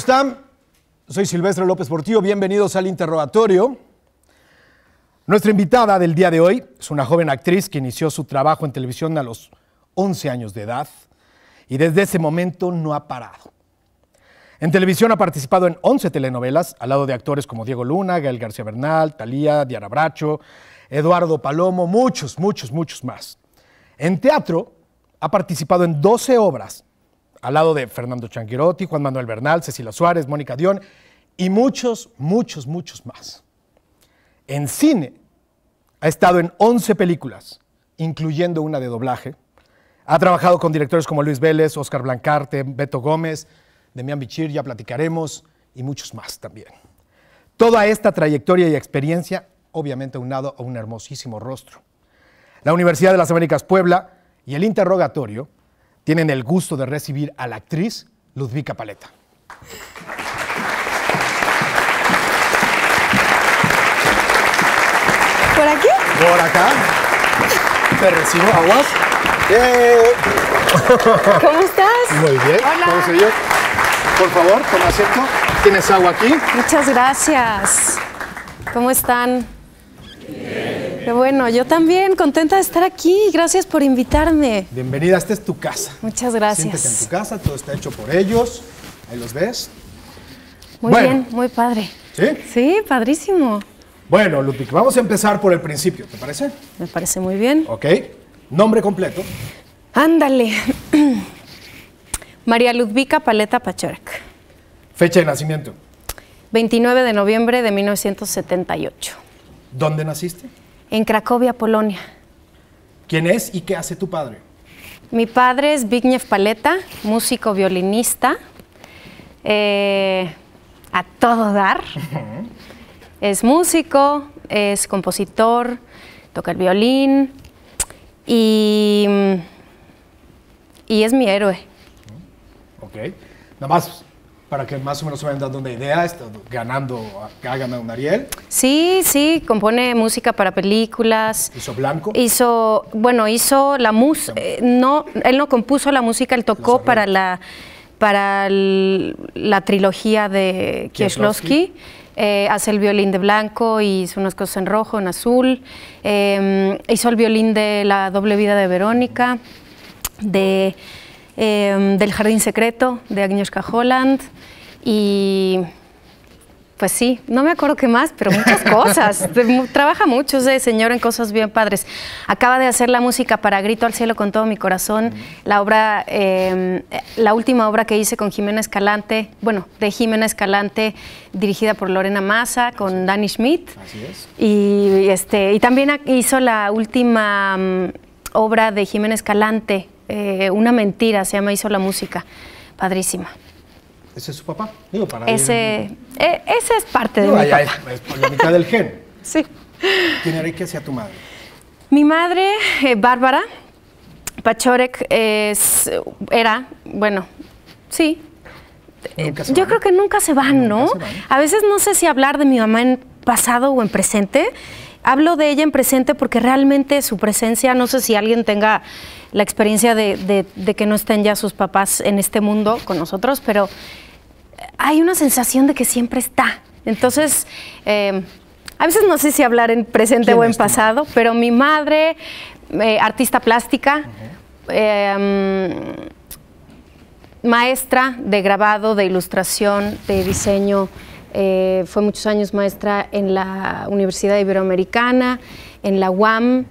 están? Soy Silvestre López Portillo, bienvenidos al interrogatorio. Nuestra invitada del día de hoy es una joven actriz que inició su trabajo en televisión a los 11 años de edad y desde ese momento no ha parado. En televisión ha participado en 11 telenovelas al lado de actores como Diego Luna, Gael García Bernal, Talía, Diana Bracho, Eduardo Palomo, muchos, muchos, muchos más. En teatro ha participado en 12 obras al lado de Fernando Changuirotti, Juan Manuel Bernal, Cecilia Suárez, Mónica Dion y muchos, muchos, muchos más. En cine ha estado en 11 películas, incluyendo una de doblaje. Ha trabajado con directores como Luis Vélez, Oscar Blancarte, Beto Gómez, Demian Bichir, ya platicaremos, y muchos más también. Toda esta trayectoria y experiencia, obviamente unado a un hermosísimo rostro. La Universidad de las Américas Puebla y el interrogatorio tienen el gusto de recibir a la actriz Ludvika Paleta. ¿Por aquí? Por acá. Te recibo aguas. ¿Cómo estás? Muy bien. Hola. ¿Cómo se Por favor, con asiento. ¿Tienes agua aquí? Muchas gracias. ¿Cómo están? bueno, yo también, contenta de estar aquí. Gracias por invitarme. Bienvenida, esta es tu casa. Muchas gracias. Siéntete en tu casa, todo está hecho por ellos. Ahí los ves. Muy bien, muy padre. ¿Sí? Sí, padrísimo. Bueno, Ludwig, vamos a empezar por el principio, ¿te parece? Me parece muy bien. Ok. Nombre completo. Ándale. María Ludvika Paleta Pachorek. Fecha de nacimiento. 29 de noviembre de 1978. ¿Dónde naciste? en Cracovia, Polonia. ¿Quién es y qué hace tu padre? Mi padre es Vigniew Paleta, músico violinista, eh, a todo dar. Es músico, es compositor, toca el violín y, y es mi héroe. Ok. Nada más para que más o menos se vayan dando una idea, está ganando, ha un Ariel. Sí, sí, compone música para películas. ¿Hizo Blanco? Hizo, bueno, hizo la música, eh, no, él no compuso la música, él tocó para la, para la trilogía de Kieslowski. Eh, hace el violín de blanco, y hizo unas cosas en rojo, en azul, em, hizo el violín de la doble vida de Verónica, de Em, del Jardín Secreto de Agnieszka Holland y pues sí, no me acuerdo qué más, pero muchas cosas. Trabaja mucho ese señor en cosas bien padres. Acaba de hacer la música para Grito al Cielo con todo mi corazón, la obra, em, la última obra que hice con Jimena Escalante, bueno, de Jimena Escalante, dirigida por Lorena Massa, con Danny Schmidt. Así es. Y, este, y también hizo la última mm, obra de Jimena Escalante eh, una mentira, se llama Hizo la Música. Padrísima. ¿Ese es su papá? Digo, para eh, ese, es parte de mi papá. la mitad del gen. Sí. tiene era y tu madre? Mi madre, eh, Bárbara Pachorek, es, era, bueno, sí. yo creo que nunca se van, ¿no? A veces no sé si hablar de mi mamá en pasado o en presente. Hablo de ella en presente porque realmente su presencia, no sé si alguien tenga la experiencia de, que no estén ya sus papás en este mundo con nosotros, pero hay una sensación de que siempre está. Entonces, em, a veces no sé si hablar en presente o en pasado, pero mi madre, eh, artista plástica, em, maestra de grabado, de ilustración, de diseño, eh, fue muchos años maestra en la Universidad Iberoamericana, en la UAM,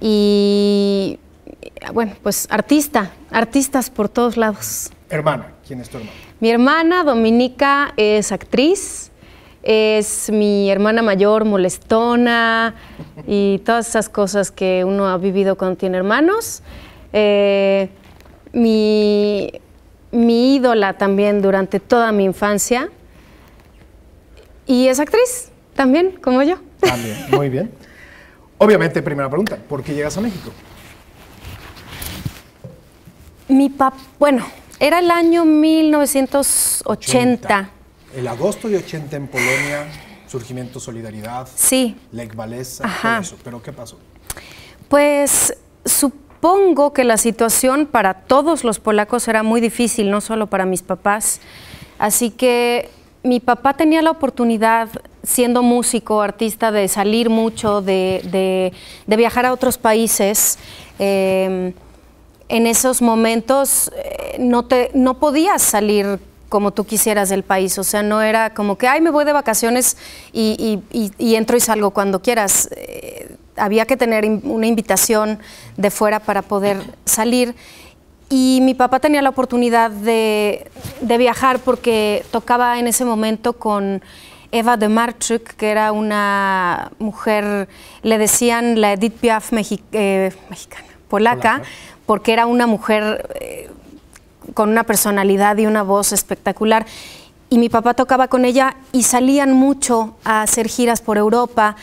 y eh, bueno, pues artista, artistas por todos lados. Hermana, ¿quién es tu hermana? Mi hermana Dominica es actriz, es mi hermana mayor molestona y todas esas cosas que uno ha vivido cuando tiene hermanos. Eh, mi, mi ídola también durante toda mi infancia y es actriz también, como yo. También, muy bien. Obviamente, primera pregunta, ¿por qué llegas a México? Mi papá, bueno, era el año 1980. El agosto de 80 en Polonia, surgimiento Solidaridad. Sí. Lech Walesa, Eso. ¿Pero qué pasó? Pues supongo que la situación para todos los polacos era muy difícil, no solo para mis papás. Así que mi papá tenía la oportunidad, siendo músico, artista, de salir mucho, de, viajar a otros países. Em, en esos momentos eh, no, te, no podías salir como tú quisieras del país, o sea, no era como que, ay, me voy de vacaciones y, entro y salgo cuando quieras. Eh, había que tener una invitación de fuera para poder salir. Y mi papá tenía la oportunidad de, viajar porque tocaba en ese momento con Eva de Marchuk, que era una mujer, le decían la Edith Piaf eh, mexicana, polaca porque era una mujer eh, con una personalidad y una voz espectacular. Y mi papá tocaba con ella y salían mucho a hacer giras por Europa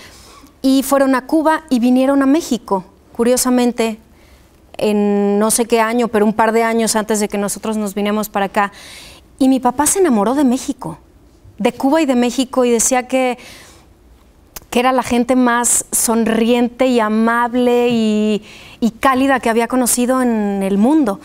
y fueron a Cuba y vinieron a México, curiosamente, en no sé qué año, pero un par de años antes de que nosotros nos vinimos para acá. Y mi papá se enamoró de México, de Cuba y de México, y decía que que era la gente más sonriente y amable y, cálida que había conocido en el mundo.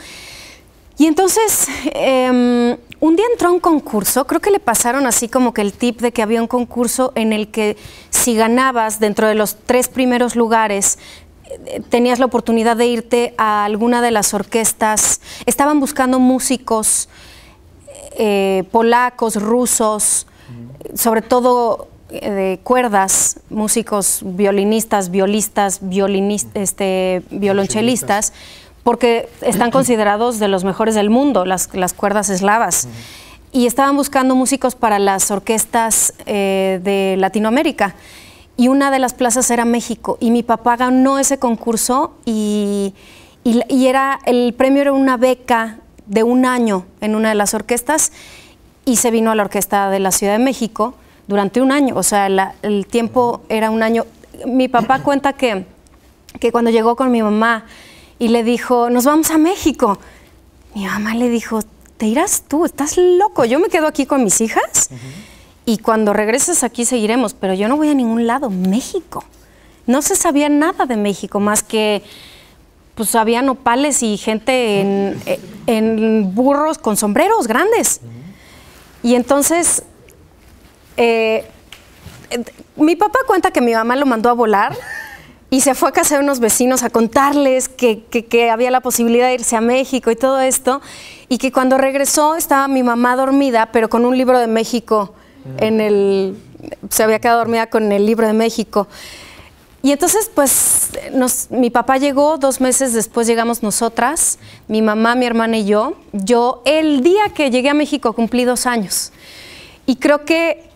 Y entonces, em, un día entró a un concurso, creo que le pasaron así como que el tip de que había un concurso en el que si ganabas dentro de los tres primeros lugares, eh, tenías la oportunidad de irte a alguna de las orquestas. Estaban buscando músicos eh, polacos, rusos, sobre todo de cuerdas, músicos violinistas, violistas, este, violonchelistas, porque están considerados de los mejores del mundo, las, cuerdas eslavas. Y estaban buscando músicos para las orquestas eh, de Latinoamérica. Y una de las plazas era México. Y mi papá ganó ese concurso y, y era, el premio era una beca de un año en una de las orquestas y se vino a la orquesta de la Ciudad de México durante un año. O sea, el tiempo era un año. Mi papá cuenta que, que cuando llegó con mi mamá y le dijo, nos vamos a México, mi mamá le dijo, te irás tú, estás loco, yo me quedo aquí con mis hijas y cuando regreses aquí seguiremos, pero yo no voy a ningún lado, México. No se sabía nada de México, más que pues había nopales y gente en, burros con sombreros grandes. Y entonces eh, mi papá cuenta que mi mamá lo mandó a volar y se fue a casa de unos vecinos a contarles que, había la posibilidad de irse a México y todo esto, y que cuando regresó estaba mi mamá dormida, pero con un libro de México mm. en el... se había quedado dormida con el libro de México. Y entonces, pues, mi papá llegó, dos meses después llegamos nosotras, mi mamá, mi hermana y yo. Yo, el día que llegué a México, cumplí dos años. Y creo que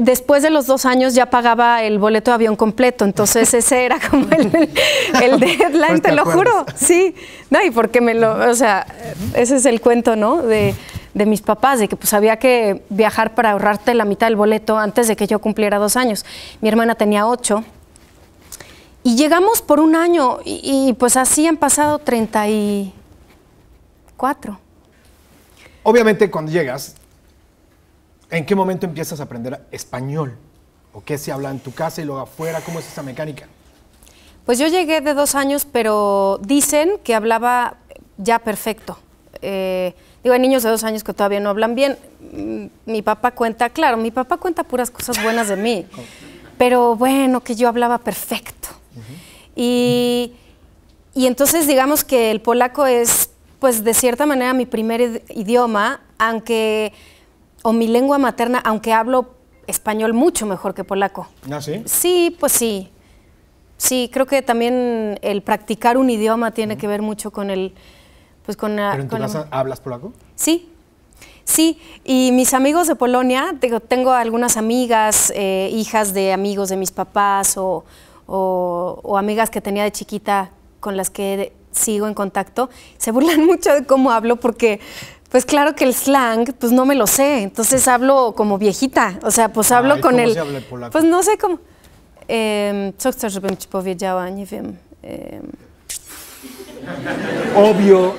después de los dos años ya pagaba el boleto de avión completo, entonces ese era como el, deadline, pues te, lo juro, sí, no, y porque me lo, o sea, ese es el cuento, ¿no? De, mis papás, de que pues había que viajar para ahorrarte la mitad del boleto antes de que yo cumpliera dos años. Mi hermana tenía ocho. Y llegamos por un año y, y pues así han pasado 34. Obviamente cuando llegas ¿En qué momento empiezas a aprender español? ¿O qué se habla en tu casa y luego afuera? ¿Cómo es esa mecánica? Pues yo llegué de dos años, pero dicen que hablaba ya perfecto. Eh, digo, hay niños de dos años que todavía no hablan bien. Mm, mi papá cuenta, claro, mi papá cuenta puras cosas buenas de mí, pero bueno, que yo hablaba perfecto. y, y entonces digamos que el polaco es, pues de cierta manera, mi primer idioma, aunque o mi lengua materna, aunque hablo español mucho mejor que polaco. ¿Ah, sí? Sí, pues sí. Sí, creo que también el practicar un idioma tiene que ver mucho con el... Pues con la, ¿Pero en tu casa hablas polaco? Sí, sí. Y mis amigos de Polonia, tengo, tengo algunas amigas, eh, hijas de amigos de mis papás o, o, o amigas que tenía de chiquita con las que sigo en contacto, se burlan mucho de cómo hablo porque pues claro que el slang, pues no me lo sé. Entonces hablo como viejita. O sea, pues hablo con ¿cómo Pues no sé cómo. Em, em. Obvio,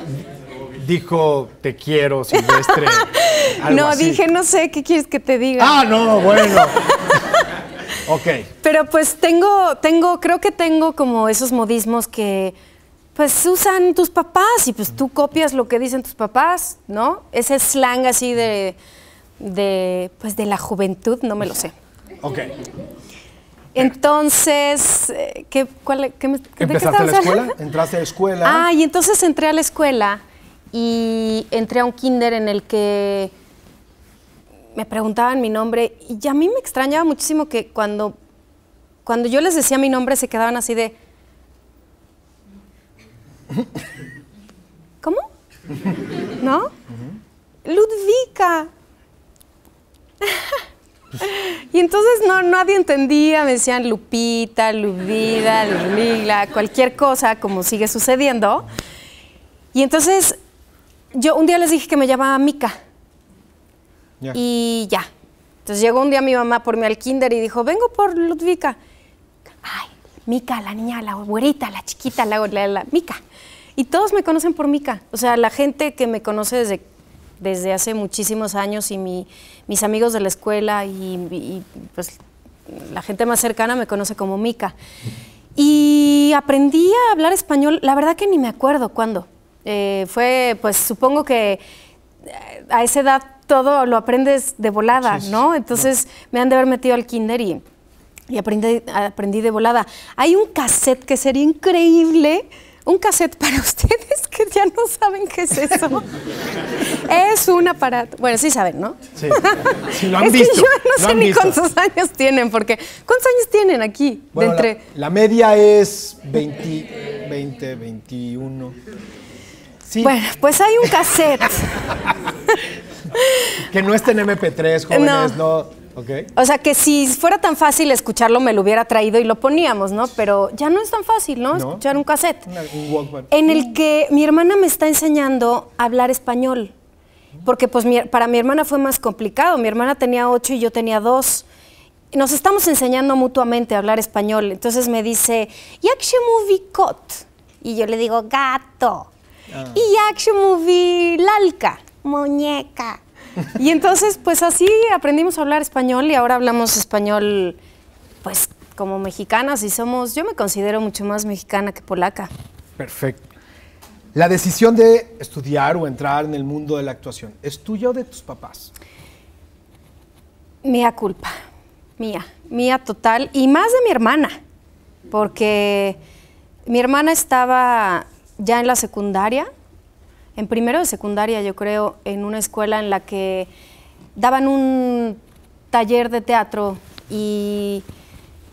dijo te quiero, Silvestre. no, dije no sé, ¿qué quieres que te diga? Ah, no, bueno. ok. Pero pues tengo, tengo, creo que tengo como esos modismos que pues usan tus papás y pues tú copias lo que dicen tus papás, ¿no? Ese slang así de, de pues de la juventud, no me lo sé. Ok. Entonces, eh, ¿qué, cuál, qué, me, ¿empezaste a la escuela? ¿Entraste a la escuela? Ah, y entonces entré a la escuela y entré a un kinder en el que me preguntaban mi nombre y a mí me extrañaba muchísimo que cuando, cuando yo les decía mi nombre se quedaban así de ¿Cómo? ¿No? ¡Ludvika! y entonces no, nadie entendía, me decían Lupita, Ludvida, Ludmila, cualquier cosa, como sigue sucediendo. Y entonces yo un día les dije que me llamaba Mica. Y ya. Entonces llegó un día mi mamá por mí al kinder y dijo, vengo por Ludvika. Ay, Mica, la niña, la abuelita, la chiquita, la, Mica. Y todos me conocen por Mica. O sea, la gente que me conoce desde, desde hace muchísimos años y mis amigos de la escuela y, pues, la gente más cercana me conoce como Mica. Y aprendí a hablar español, la verdad que ni me acuerdo cuándo. Eh, fue, pues supongo que eh, a esa edad todo lo aprendes de volada, ¿no? Entonces me han de haber metido al kinder y y aprendí, de volada. Hay un cassette que sería increíble un cassette para ustedes que ya no saben qué es eso. es un aparato. Bueno, sí saben, ¿no? Sí. sí lo han visto. yo no sé ni cuántos años tienen, porque ¿cuántos años tienen aquí? entre... la, media es 20, 21. Bueno, pues hay un cassette. que no es en MP3, jóvenes, no o sea, que si fuera tan fácil escucharlo, me lo hubiera traído y lo poníamos, ¿no? Pero ya no es tan fácil, ¿no? Escuchar un cassette. en el que mi hermana me está enseñando a hablar español. Porque pues para mi hermana fue más complicado. Mi hermana tenía ocho y yo tenía dos. Nos estamos enseñando mutuamente a hablar español. Entonces me dice, coto? Y yo le digo, gato. Ah. Y lalka, muñeca. Y entonces, pues así aprendimos a hablar español y ahora hablamos español, pues como mexicanas y somos, yo me considero mucho más mexicana que polaca. Perfecto. La decisión de estudiar o entrar en el mundo de la actuación, ¿es tuya o de tus papás? Mía culpa, mía, mía total y más de mi hermana, porque mi hermana estaba ya en la secundaria en primero de secundaria, yo creo, en una escuela en la que daban un taller de teatro y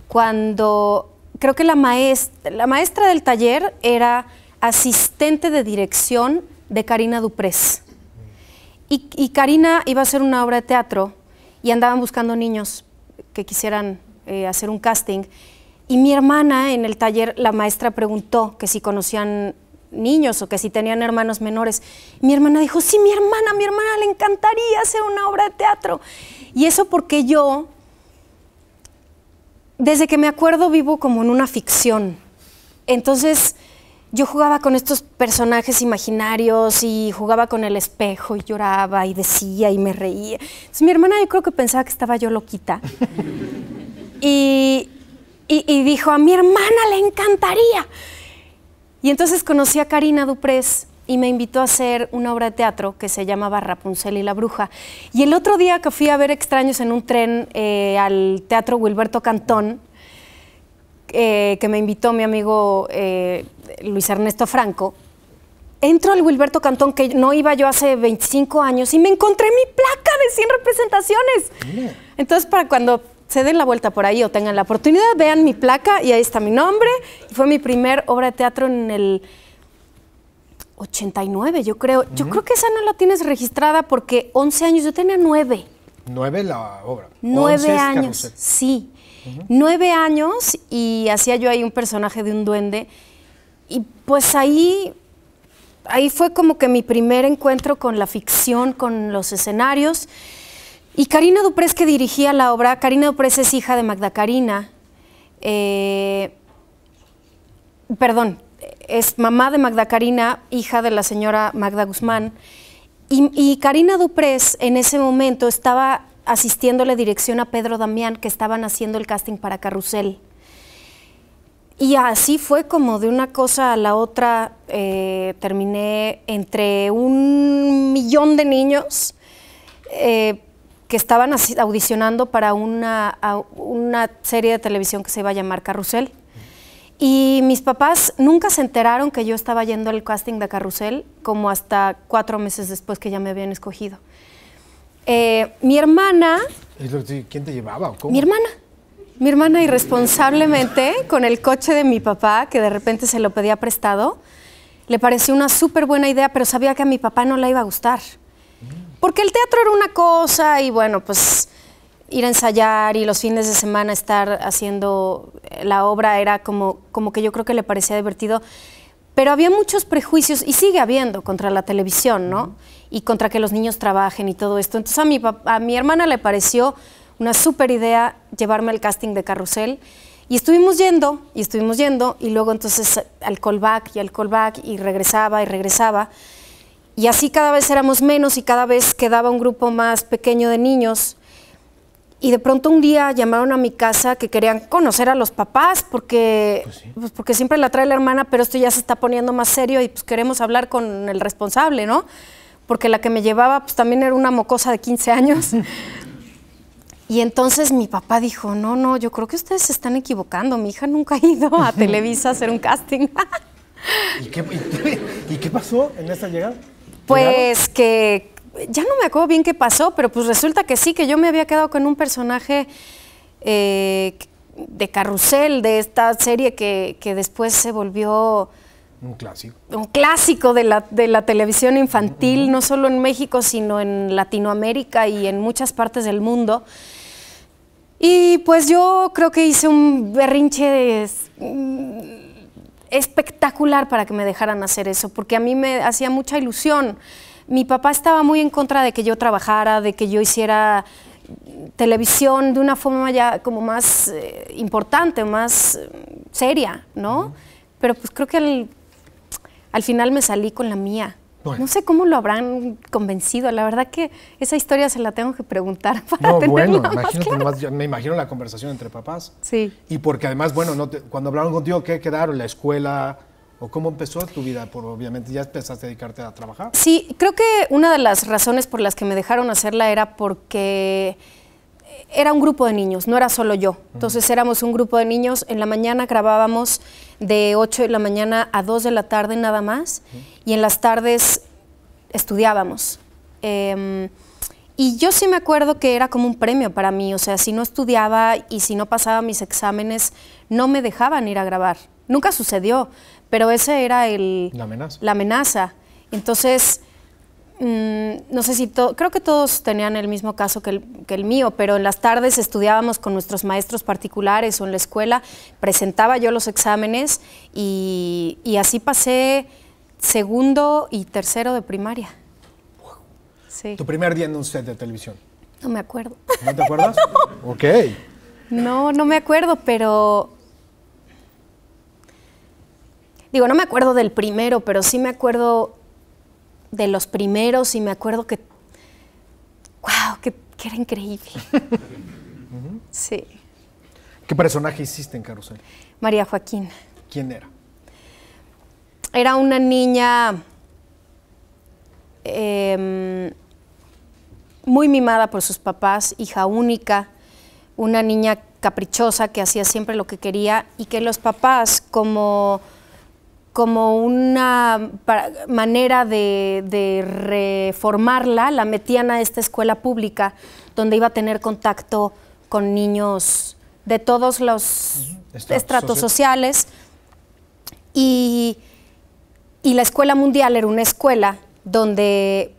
cuando creo que la maestra, la maestra del taller era asistente de dirección de Karina Duprés. Y, Karina iba a hacer una obra de teatro y andaban buscando niños que quisieran eh, hacer un casting. Y mi hermana en el taller, la maestra preguntó que si conocían niños o que si tenían hermanos menores. Mi hermana dijo, sí, mi hermana, mi hermana le encantaría hacer una obra de teatro. Y eso porque yo, desde que me acuerdo, vivo como en una ficción. Entonces, yo jugaba con estos personajes imaginarios y jugaba con el espejo y lloraba y decía y me reía. Entonces, mi hermana yo creo que pensaba que estaba yo loquita. y, y, y dijo, a mi hermana le encantaría. Y entonces conocí a Karina Duprés y me invitó a hacer una obra de teatro que se llamaba Rapunzel y la Bruja. Y el otro día que fui a ver Extraños en un tren eh, al Teatro Wilberto Cantón, eh, que me invitó mi amigo eh, Luis Ernesto Franco, entro al Wilberto Cantón, que no iba yo hace 25 años, y me encontré mi placa de 100 representaciones. Entonces, para cuando se den la vuelta por ahí o tengan la oportunidad, vean mi placa y ahí está mi nombre. Fue mi primer obra de teatro en el 89, yo creo. Yo creo que esa no la tienes registrada porque 11 años, yo tenía 9. 9 la obra. 9 años, sí. 9 años y hacía yo ahí un personaje de un duende. Y pues ahí, ahí fue como que mi primer encuentro con la ficción, con los escenarios. Y Karina Duprés, que dirigía la obra, Karina Duprés es hija de Magda Karina, eh, perdón, es mamá de Magda Karina, hija de la señora Magda Guzmán. Y, Karina Duprés en ese momento estaba asistiendo la dirección a Pedro Damián, que estaban haciendo el casting para Carrusel. Y así fue como de una cosa a la otra eh, terminé entre un millón de niños. Eh, que estaban audicionando para una, una serie de televisión que se iba a llamar Carrusel. Y mis papás nunca se enteraron que yo estaba yendo al casting de Carrusel, como hasta cuatro meses después que ya me habían escogido. Eh, mi hermana... ¿Quién te llevaba cómo? Mi hermana. Mi hermana irresponsablemente, con el coche de mi papá, que de repente se lo pedía prestado, le pareció una súper buena idea, pero sabía que a mi papá no le iba a gustar. Porque el teatro era una cosa y bueno, pues ir a ensayar y los fines de semana estar haciendo eh, la obra era como, como que yo creo que le parecía divertido. Pero había muchos prejuicios, y sigue habiendo, contra la televisión, ¿no? Y contra que los niños trabajen y todo esto. Entonces a mi, a mi hermana le pareció una súper idea llevarme al casting de Carrusel. Y estuvimos yendo, y estuvimos yendo, y luego entonces al callback y al callback, y regresaba y regresaba. Y así cada vez éramos menos y cada vez quedaba un grupo más pequeño de niños. Y de pronto un día llamaron a mi casa que querían conocer a los papás porque, pues pues porque siempre la trae la hermana, pero esto ya se está poniendo más serio y pues queremos hablar con el responsable, ¿no? Porque la que me llevaba pues también era una mocosa de 15 años. y entonces mi papá dijo, no, no, yo creo que ustedes se están equivocando, mi hija nunca ha ido a Televisa a hacer un casting. ¿Y, qué, ¿Y qué pasó en esa llegada? Pues que ya no me acuerdo bien qué pasó, pero pues resulta que sí, que yo me había quedado con un personaje eh, de carrusel de esta serie que, después se volvió... Un clásico. Un clásico de la, televisión infantil, no solo en México, sino en Latinoamérica y en muchas partes del mundo. Y pues yo creo que hice un berrinche de espectacular para que me dejaran hacer eso, porque a mí me hacía mucha ilusión. Mi papá estaba muy en contra de que yo trabajara, de que yo hiciera televisión de una forma ya como más eh, importante, más eh, seria, ¿no? Pero pues creo que al final me salí con la mía. No sé cómo lo habrán convencido. La verdad que esa historia se la tengo que preguntar para No, bueno, me imagino la conversación entre papás. Sí. Y porque además, bueno, no cuando hablaron contigo, ¿qué quedaron? ¿La escuela? ¿O cómo empezó tu vida? Por, obviamente ya empezaste a dedicarte a trabajar. Sí, creo que una de las razones por las que me dejaron hacerla era porque era un grupo de niños, no era solo yo. Entonces éramos un grupo de niños, en la mañana grabábamos de 8 de la mañana a 2 de la tarde nada más y en las tardes estudiábamos. Em, y yo sí me acuerdo que era como un premio para mí, o sea, si no estudiaba y si no pasaba mis exámenes, no me dejaban ir a grabar. Nunca sucedió, pero ese era el, la amenaza. La amenaza. Entonces, Mm, no sé si creo que todos tenían el mismo caso que el, mío, pero en las tardes estudiábamos con nuestros maestros particulares o en la escuela, presentaba yo los exámenes y, así pasé segundo y tercero de primaria. ¿Tu primer día en un set de televisión? No me acuerdo. ¿No te acuerdas? Ok. No, no me acuerdo, pero Digo, no me acuerdo del primero, pero sí me acuerdo de los primeros y me acuerdo que, wow, que, era increíble. sí. ¿Qué personaje hiciste en Carusel? María Joaquín. ¿Quién era? Era una niña em, muy mimada por sus papás, hija única, una niña caprichosa que hacía siempre lo que quería y que los papás como como una manera de, reformarla, la metían a esta escuela pública donde iba a tener contacto con niños de todos los estratos sociales. Y, y la escuela mundial era una escuela donde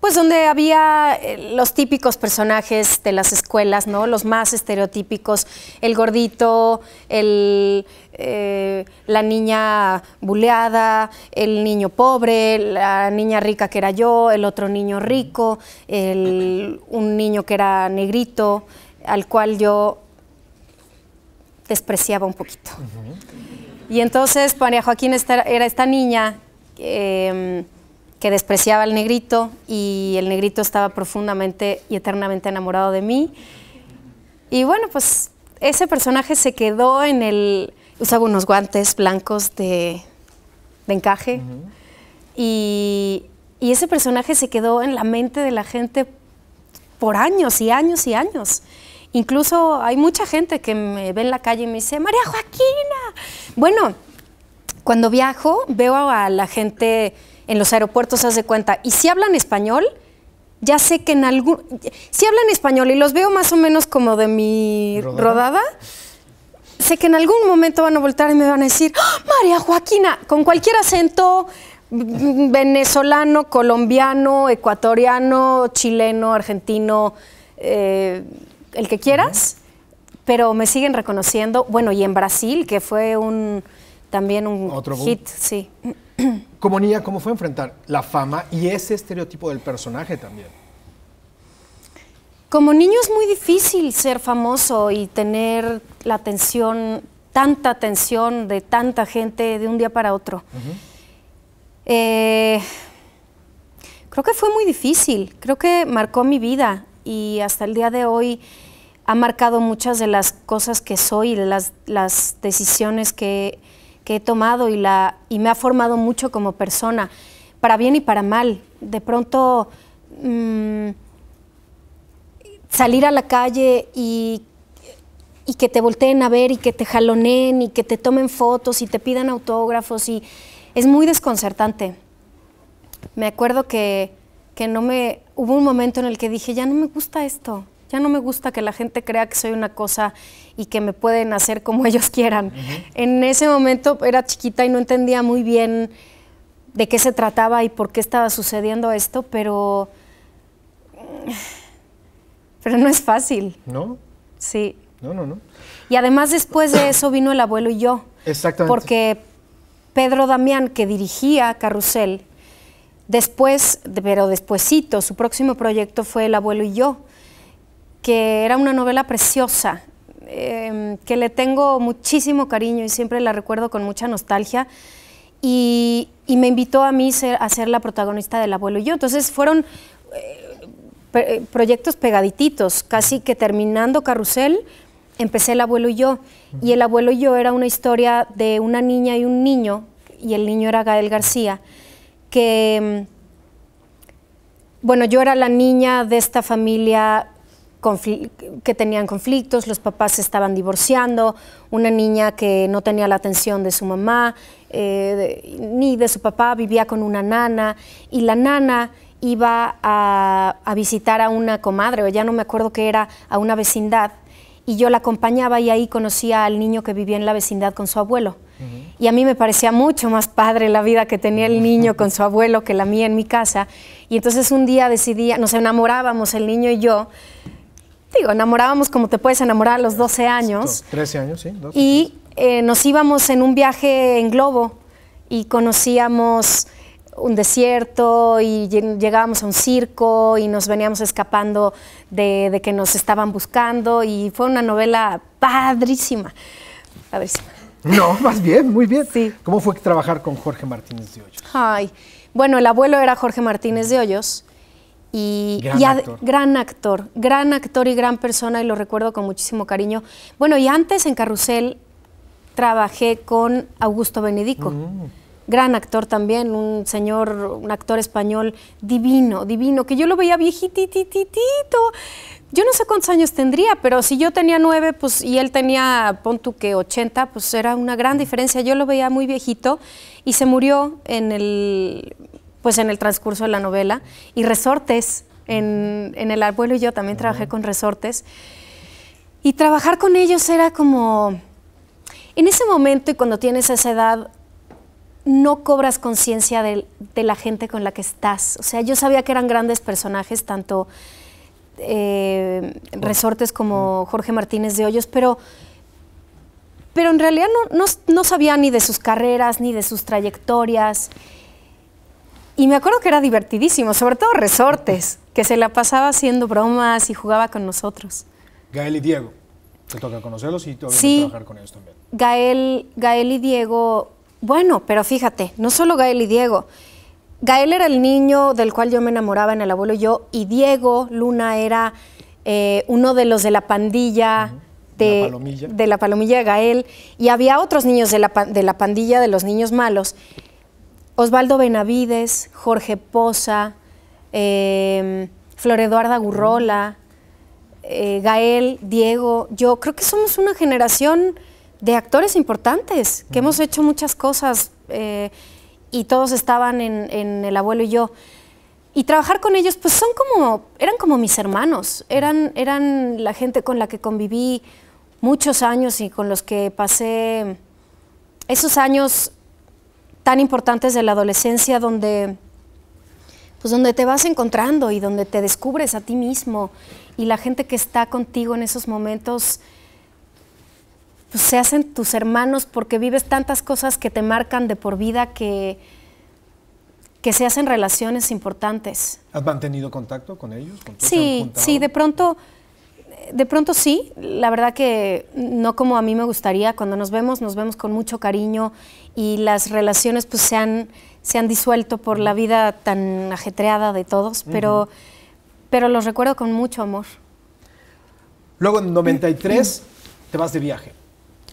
pues donde había eh, los típicos personajes de las escuelas, ¿no? Los más estereotípicos, el gordito, el, eh, la niña buleada, el niño pobre, la niña rica que era yo, el otro niño rico, el, un niño que era negrito, al cual yo despreciaba un poquito. Y entonces María Joaquín era esta niña... Em, que despreciaba al negrito y el negrito estaba profundamente y eternamente enamorado de mí. Y bueno, pues ese personaje se quedó en el... Usaba unos guantes blancos de, encaje y, y, ese personaje se quedó en la mente de la gente por años y años y años. Incluso hay mucha gente que me ve en la calle y me dice, María Joaquina. Bueno, cuando viajo veo a la gente en los aeropuertos, haz de cuenta, y si hablan español, ya sé que en algún... Si hablan español y los veo más o menos como de mi rodada, sé que en algún momento van a voltar y me van a decir, ¡Ah, María Joaquina, con cualquier acento mm, venezolano, colombiano, ecuatoriano, chileno, argentino, eh, el que quieras, pero me siguen reconociendo. Bueno, y en Brasil, que fue un también un ¿Otro hit, sí. Como niña, ¿cómo fue enfrentar la fama y ese estereotipo del personaje también? Como niño es muy difícil ser famoso y tener la atención, tanta atención de tanta gente de un día para otro. Eh, creo que fue muy difícil, creo que marcó mi vida y hasta el día de hoy ha marcado muchas de las cosas que soy, las, las decisiones que, que he tomado y, la, y me ha formado mucho como persona, para bien y para mal. De pronto mm, salir a la calle y, que te volteen a ver y que te jalonen y que te tomen fotos y te pidan autógrafos y es muy desconcertante. Me acuerdo que, que no me, hubo un momento en el que dije, ya no me gusta esto. Ya no me gusta que la gente crea que soy una cosa y que me pueden hacer como ellos quieran. En ese momento era chiquita y no entendía muy bien de qué se trataba y por qué estaba sucediendo esto, pero... Pero no es fácil. ¿No? Sí. No, no, no. Y además después de eso vino el abuelo y yo. Exactamente. Porque Pedro Damián, que dirigía Carrusel, después, pero despuesito, su próximo proyecto fue El abuelo y yo que era una novela preciosa, em, que le tengo muchísimo cariño y siempre la recuerdo con mucha nostalgia. Y, me invitó a mí a ser la protagonista del abuelo y yo. Entonces fueron eh, eh, proyectos pegadititos, casi que terminando Carrusel, empecé El abuelo y yo. Y El abuelo y yo era una historia de una niña y un niño, y el niño era Gael García, que, em, bueno, yo era la niña de esta familia que tenían conflictos, los papás se estaban divorciando, una niña que no tenía la atención de su mamá eh, ni de su papá, vivía con una nana y la nana iba a, visitar a una comadre, o ya no me acuerdo qué era, a una vecindad, y yo la acompañaba y ahí conocía al niño que vivía en la vecindad con su abuelo. Y a mí me parecía mucho más padre la vida que tenía el niño con su abuelo que la mía en mi casa. Y entonces un día decidí, nos enamorábamos el niño y yo, digo, enamorábamos como te puedes enamorar a los 12 años. 13 años, sí. y eh, nos íbamos en un viaje en globo y conocíamos un desierto y llegábamos a un circo y nos veníamos escapando de, de que nos estaban buscando y fue una novela padrísima, padrísima. No, más bien, muy bien. Sí. ¿Cómo fue trabajar con Jorge Martínez de Hoyos? Ay, bueno, el abuelo era Jorge Martínez de Hoyos y, gran, actor. gran, actor. y gran persona y lo recuerdo con muchísimo cariño. Bueno, y antes en Carrusel trabajé con Augusto Benedico. Mm. Gran actor también, un señor, un actor español divino, divino, que yo lo veía viejitititito. Yo no sé cuántos años tendría, pero si yo tenía nueve pues, y él tenía, pon tú que ochenta, pues era una gran mm. diferencia. Yo lo veía muy viejito y se murió en el pues en el transcurso de la novela, y resortes. En, El abuelo y yo también trabajé con resortes. Y trabajar con ellos era como... En ese momento y cuando tienes esa edad, no cobras conciencia de, la gente con la que estás. O sea, yo sabía que eran grandes personajes, tanto eh, Resortes como Jorge Martínez de Hoyos, pero, pero en realidad no sabía ni de sus carreras, ni de sus trayectorias. Y me acuerdo que era divertidísimo, sobre todo Resortes, que se la pasaba haciendo bromas y jugaba con nosotros. Gael y Diego, te toca conocerlos y trabajar con ellos también. Gael, Gael y Diego, bueno, pero fíjate, no solo Gael y Diego. Gael era el niño del cual yo me enamoraba en el abuelo yo, y Diego Luna era eh, uno de los de la pandilla. De la, palomilla. de Gael y había otros niños de la pandilla de los niños malos Osvaldo Benavides, Jorge Poza, em, Flor Eduarda Gurrola, eh, Gael, Diego, yo creo que somos una generación de actores importantes, que hemos hecho muchas cosas eh, y todos estaban en, El abuelo y yo. Y trabajar con ellos, pues son como, eran como mis hermanos, eran, eran la gente con la que conviví muchos años y con los que pasé esos años tan importantes de la adolescencia donde, pues donde te vas encontrando y donde te descubres a ti mismo y la gente que está contigo en esos momentos pues, se hacen tus hermanos porque vives tantas cosas que te marcan de por vida que, que se hacen relaciones importantes. ¿Has mantenido contacto con ellos? sí, sí, de pronto de pronto sí, la verdad que no como a mí me gustaría. Cuando nos vemos, nos vemos con mucho cariño y las relaciones pues se han, se han disuelto por la vida tan ajetreada de todos, pero, pero los recuerdo con mucho amor. Luego en 93 te vas de viaje.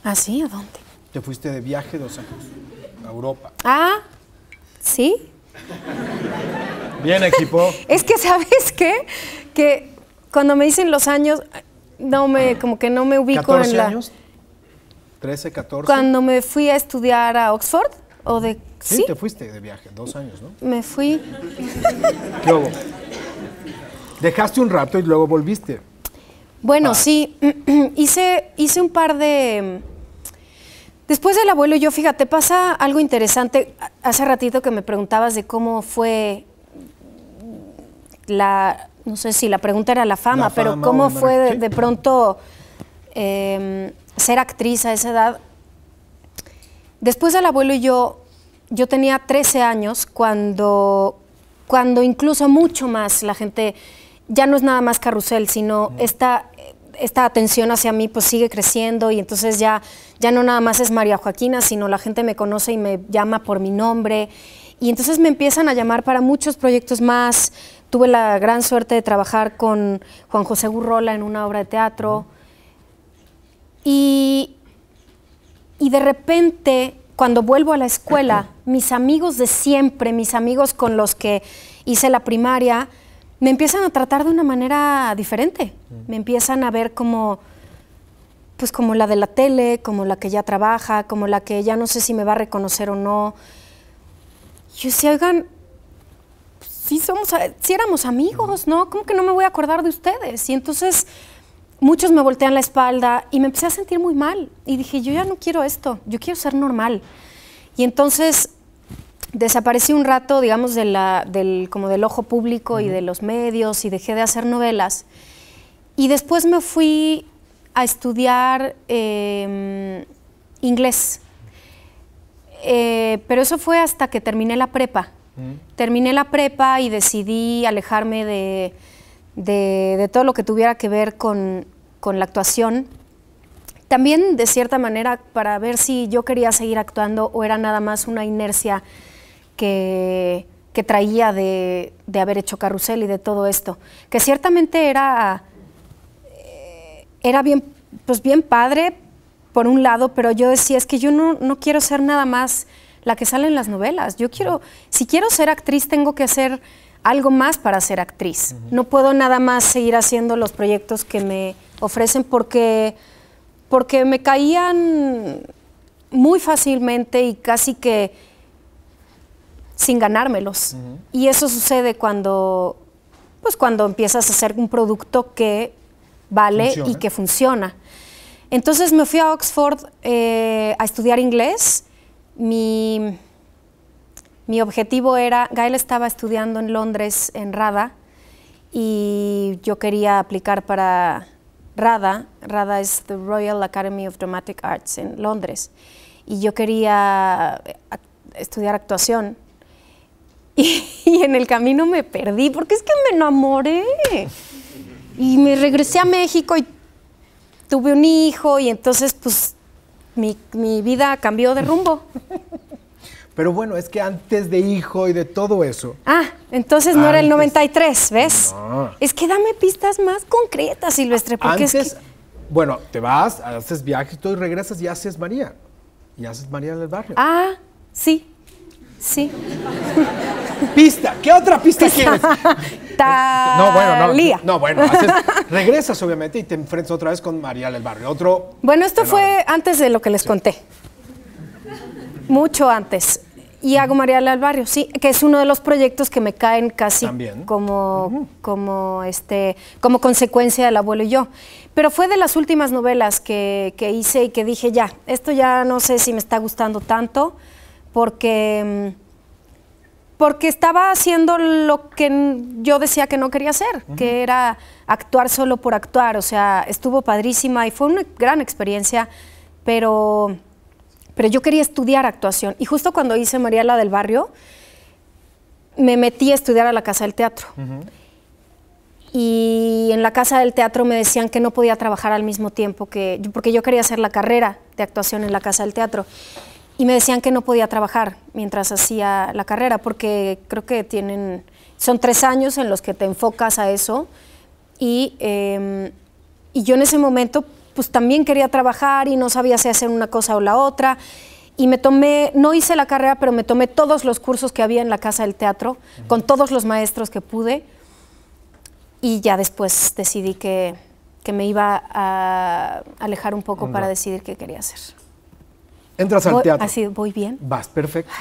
¿Ah, sí? ¿A dónde? Te fuiste de viaje dos años a Europa. Ah, sí. Bien, equipo. es que, ¿sabes qué? Que cuando me dicen los años, no me, como que no me ubico en la. años? ¿13, 14? Cuando me fui a estudiar a Oxford, o de. Sí, te fuiste de viaje, dos años, ¿no? Me fui. hubo? Dejaste un rato y luego volviste. Bueno, ah. sí. hice, hice un par de. Después del abuelo, yo fíjate, pasa algo interesante. Hace ratito que me preguntabas de cómo fue la, no sé si la pregunta era la fama, pero ¿cómo fue de, pronto em, ser actriz a esa edad? Después del abuelo y yo, yo tenía 13 años cuando, cuando incluso mucho más la gente, ya no es nada más carrusel, sino esta, atención hacia mí pues sigue creciendo y entonces ya, ya no nada más es María Joaquina, sino la gente me conoce y me llama por mi nombre. Y entonces me empiezan a llamar para muchos proyectos más, tuve la gran suerte de trabajar con Juan José Gurrola en una obra de teatro. Y, y de repente, cuando vuelvo a la escuela, mis amigos de siempre, mis amigos con los que hice la primaria, me empiezan a tratar de una manera diferente. Me empiezan a ver como, pues como la de la tele, como la que ya trabaja, como la que ya no sé si me va a reconocer o no. Yo decía, oigan, si somos, éramos amigos, ¿no? ¿Cómo que no me voy a acordar de ustedes? Y entonces muchos me voltean la espalda y me empecé a sentir muy mal. Y dije, yo ya no quiero esto, yo quiero ser normal. Y entonces desaparecí un rato, digamos, de del, como del ojo público y de los medios y dejé de hacer novelas. Y después me fui a estudiar em, inglés. Eh, pero eso fue hasta que terminé la prepa. Terminé la prepa y decidí alejarme de, todo lo que tuviera que ver con, la actuación. También, de cierta manera, para ver si yo quería seguir actuando o era nada más una inercia que, traía de, de, haber hecho carrusel y de todo esto, que ciertamente era, eh, era bien, pues bien padre por un lado, pero yo decía, es que yo no, no quiero ser nada más la que sale en las novelas. Yo quiero, si quiero ser actriz, tengo que hacer algo más para ser actriz. No puedo nada más seguir haciendo los proyectos que me ofrecen porque, porque me caían muy fácilmente y casi que sin ganármelos. Y eso sucede cuando, pues cuando empiezas a hacer un producto que vale y que funciona. Entonces me fui a Oxford eh, a estudiar inglés mi, objetivo era, Gael estaba estudiando en Londres, en RADA, y yo quería aplicar para RADA, RADA es the Royal Academy of Dramatic Arts en Londres, y yo quería eh, estudiar actuación, y, y, en el camino me perdí, porque es que me enamoré, y me regresé a México y tuve un hijo, y entonces pues mi, mi vida cambió de rumbo. Pero bueno, es que antes de hijo y de todo eso. Ah, entonces no era el 93, ¿ves? Es que dame pistas más concretas, Silvestre, porque es que... Bueno, te vas, haces viaje todo y regresas y haces María. Y haces María del Barrio. Ah, sí. Sí. Pista, ¿qué otra pista quieres? no, bueno, no, no bueno, regresas obviamente y te enfrentas otra vez con María del Barrio, otro. Bueno, esto fue antes de lo que les conté, mucho antes. Y hago María del Barrio, sí, que es uno de los proyectos que me caen casi como, como, este, como consecuencia del abuelo y yo. Pero fue de las últimas novelas que, que hice y que dije, ya, esto ya no sé si me está gustando tanto porque, mm, porque estaba haciendo lo que yo decía que no quería hacer, que era actuar solo por actuar. O sea, estuvo padrísima y fue una gran experiencia, pero, pero yo quería estudiar actuación. Y justo cuando hice María la del Barrio, me metí a estudiar a la Casa del Teatro. Y en la Casa del Teatro me decían que no podía trabajar al mismo tiempo que... Porque yo quería hacer la carrera de actuación en la Casa del Teatro y me decían que no podía trabajar mientras hacía la carrera, porque creo que tienen, son tres años en los que te enfocas a eso. Em, y, yo en ese momento, pues también quería trabajar y no sabía si hacer una cosa o la otra. Y me tomé, no hice la carrera, pero me tomé todos los cursos que había en la Casa del Teatro, con todos los maestros que pude. Y ya después decidí que, me iba a alejar un poco para decidir qué quería hacer. Entras al teatro. Así, voy bien. Vas perfecto.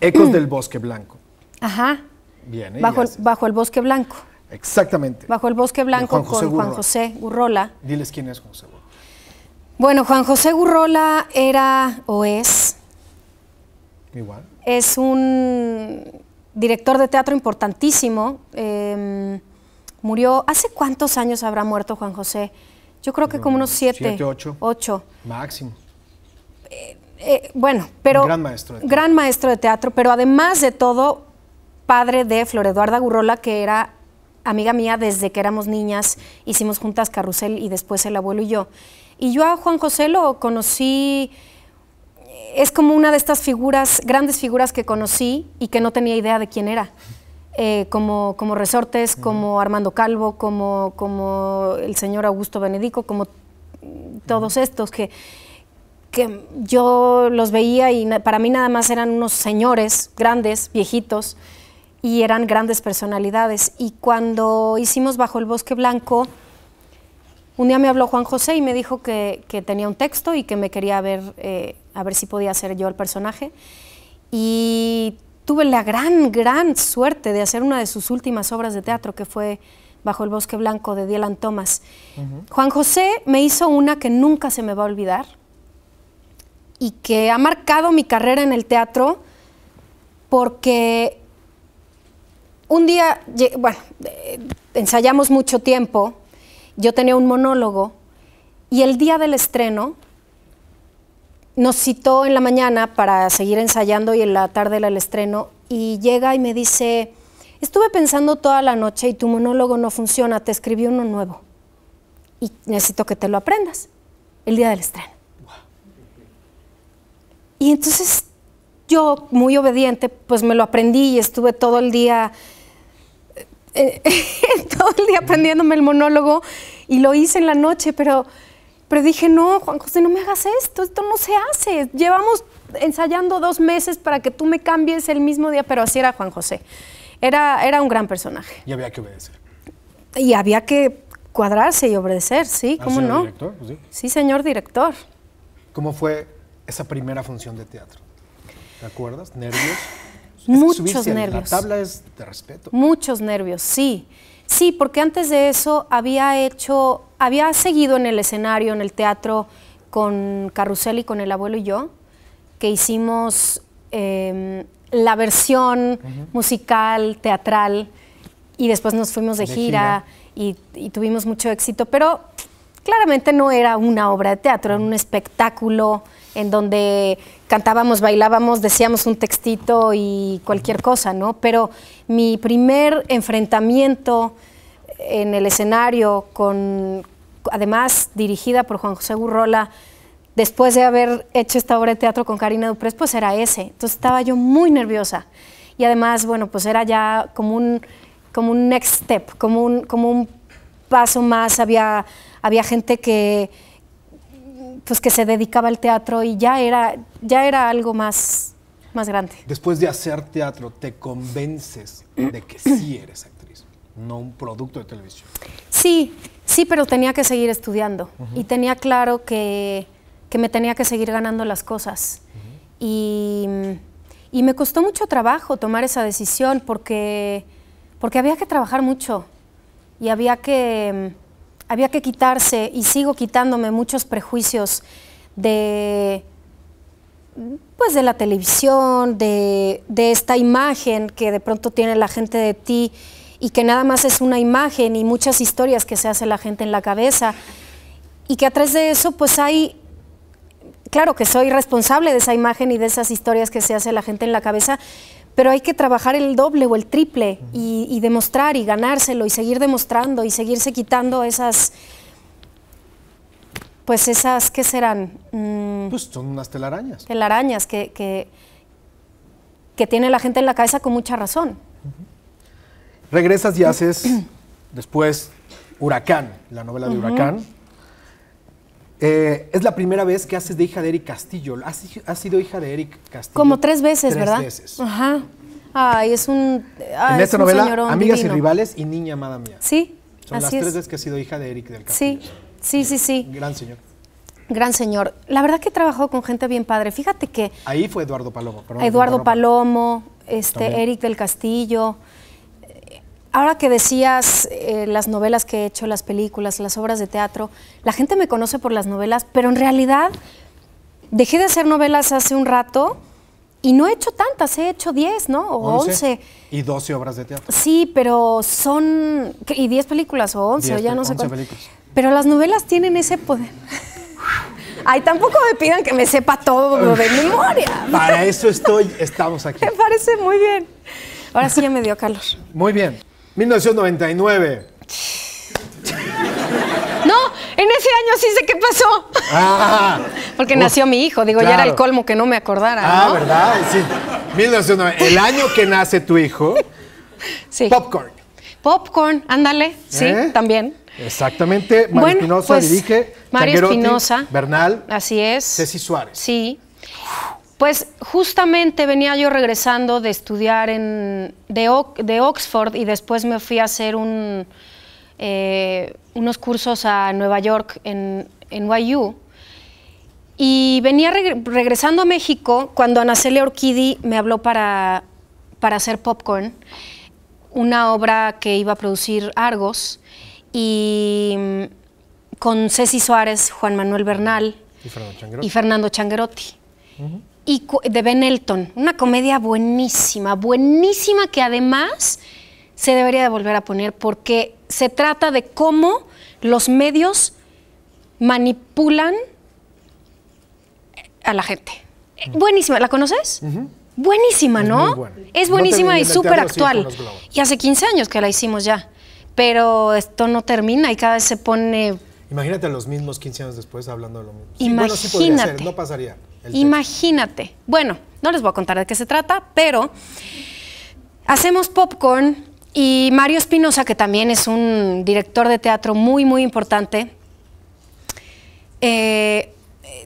Ecos del Bosque Blanco. Ajá. Bien, bajo, el, bajo el Bosque Blanco. Exactamente. Bajo el Bosque Blanco con Juan José Gurrola. Diles quién es Juan José Bueno, Juan José Gurrola era o es. Igual. Es un director de teatro importantísimo. Em, murió. ¿Hace cuántos años habrá muerto Juan José? Yo creo que como unos siete. Siete, ocho. Ocho. Máximo. Eh, eh, bueno, pero... Gran maestro. De gran maestro de teatro, pero además de todo, padre de Flor Eduarda Gurrola, que era amiga mía desde que éramos niñas, hicimos juntas Carrusel y después el abuelo y yo. Y yo a Juan José lo conocí, eh, es como una de estas figuras, grandes figuras que conocí y que no tenía idea de quién era. como, como Resortes, como Armando Calvo, como, como el señor Augusto Benedico, como mm, todos estos que yo los veía y para mí nada más eran unos señores grandes, viejitos, y eran grandes personalidades. Y cuando hicimos Bajo el Bosque Blanco, un día me habló Juan José y me dijo que, tenía un texto y que me quería ver, eh, a ver si podía ser yo el personaje. Y tuve la gran, gran suerte de hacer una de sus últimas obras de teatro, que fue Bajo el Bosque Blanco de Dylan Thomas. Juan José me hizo una que nunca se me va a olvidar, y que ha marcado mi carrera en el teatro porque un día, bueno, eh, ensayamos mucho tiempo, yo tenía un monólogo y el día del estreno nos citó en la mañana para seguir ensayando y en la tarde era el estreno y llega y me dice, estuve pensando toda la noche y tu monólogo no funciona, te escribí uno nuevo y necesito que te lo aprendas el día del estreno. Y entonces yo, muy obediente, pues me lo aprendí y estuve todo el día, eh, todo el día aprendiéndome el monólogo y lo hice en la noche, pero, pero dije, no, Juan José, no me hagas esto, esto no se hace. Llevamos ensayando dos meses para que tú me cambies el mismo día, pero así era Juan José. Era, era un gran personaje. Y había que obedecer. Y había que cuadrarse y obedecer, sí, ah, ¿cómo no? Director? Pues sí. sí, señor director. ¿Cómo fue esa primera función de teatro? ¿Te acuerdas? ¿Nervios? Muchos nervios. La tabla es de respeto. Muchos nervios, sí. Sí, porque antes de eso había hecho, había seguido en el escenario, en el teatro, con Carrusel y con el abuelo y yo, que hicimos em, la versión musical, teatral, y después nos fuimos de, gira, Y, y, tuvimos mucho éxito, pero claramente no era una obra de teatro, era un espectáculo en donde cantábamos, bailábamos, decíamos un textito y cualquier cosa, ¿no? Pero mi primer enfrentamiento en el escenario con, además dirigida por Juan José Burrola después de haber hecho esta obra de teatro con Karina Duprés, pues era ese. Entonces estaba yo muy nerviosa. Y además, bueno, pues era ya como un, como un next step, como un, como un paso más. Había, había gente que pues que se dedicaba al teatro y ya era, ya era algo más, más grande. Después de hacer teatro, ¿te convences de que sí eres actriz, no un producto de televisión? Sí, sí, pero tenía que seguir estudiando y tenía claro que, me tenía que seguir ganando las cosas. y, y, me costó mucho trabajo tomar esa decisión porque, porque había que trabajar mucho y había que había que quitarse, y sigo quitándome muchos prejuicios de pues de la televisión, de, esta imagen que de pronto tiene la gente de ti y que nada más es una imagen y muchas historias que se hace la gente en la cabeza y que través de eso pues hay, claro que soy responsable de esa imagen y de esas historias que se hace la gente en la cabeza, pero hay que trabajar el doble o el triple y, demostrar y ganárselo y seguir demostrando y seguirse quitando esas, pues esas, ¿qué serán? Mm, pues son unas telarañas. Telarañas que, que, tiene la gente en la cabeza con mucha razón. Regresas y haces después Huracán, la novela de Huracán eh, es la primera vez que haces de hija de Eric Castillo. Has, sido hija de Eric Castillo. Como tres veces, tres ¿verdad? veces. Ajá. Ay, es un. Ah, en esta novela, Amigas y Rivales y Niña Amada Mía. Sí. Son las tres veces que ha sido hija de Eric del Castillo. Sí, sí, sí, sí. Gran señor. Gran señor. La verdad que he trabajado con gente bien padre. Fíjate que. Ahí fue Eduardo Palomo, perdón. Eduardo Palomo, este, Eric del Castillo. Ahora que decías eh, las novelas que he hecho, las películas, las obras de teatro, la gente me conoce por las novelas, pero en realidad dejé de hacer novelas hace un rato y no he hecho tantas, he hecho 10, ¿no? O 11. Y 12 obras de teatro. Sí, pero son... Y 10 películas o 11, o ya no sé cuántas. Pero las novelas tienen ese poder. Ay, tampoco me pidan que me sepa todo de memoria. Para eso estoy, estamos aquí. Me parece muy bien. Ahora sí ya me dio calor. Muy bien. 1999. No, en ese año sí sé qué pasó. Ah. Porque nació mi hijo, digo, ya era el colmo que no me acordara. Ah, ¿verdad? Sí. el año que nace tu hijo. Sí. Popcorn. Popcorn, ándale, sí, ¿Eh? también. Exactamente, Mario Espinosa pues, dirige. Mario Espinosa. Bernal. Así es. Ceci Suárez. Sí. Pues justamente venía yo regresando de estudiar en, de, Oxford y después me fui a hacer eh, unos cursos a Nueva York en, NYU. Y venía regresando a México cuando Anaceli Orquidi me habló para, para hacer Popcorn, una obra que iba a producir Argos, y mm, con Ceci Suárez, Juan Manuel Bernal y Fernando Changuerotti y de Ben Elton. Una comedia buenísima, buenísima que además se debería de volver a poner porque se trata de cómo los medios manipulan a la gente. Buenísima, ¿la conoces? Buenísima, ¿no? Es buenísima y súper actual. Y hace 15 años que la hicimos ya. Pero esto no termina y cada vez se pone... Imagínate los mismos 15 años después hablando de lo mismo. Imagínate. Bueno, podría ser, no pasaría. Imagínate. Bueno, no les voy a contar de qué se trata, pero hacemos popcorn y Mario Espinosa, que también es un director de teatro muy, muy importante, eh,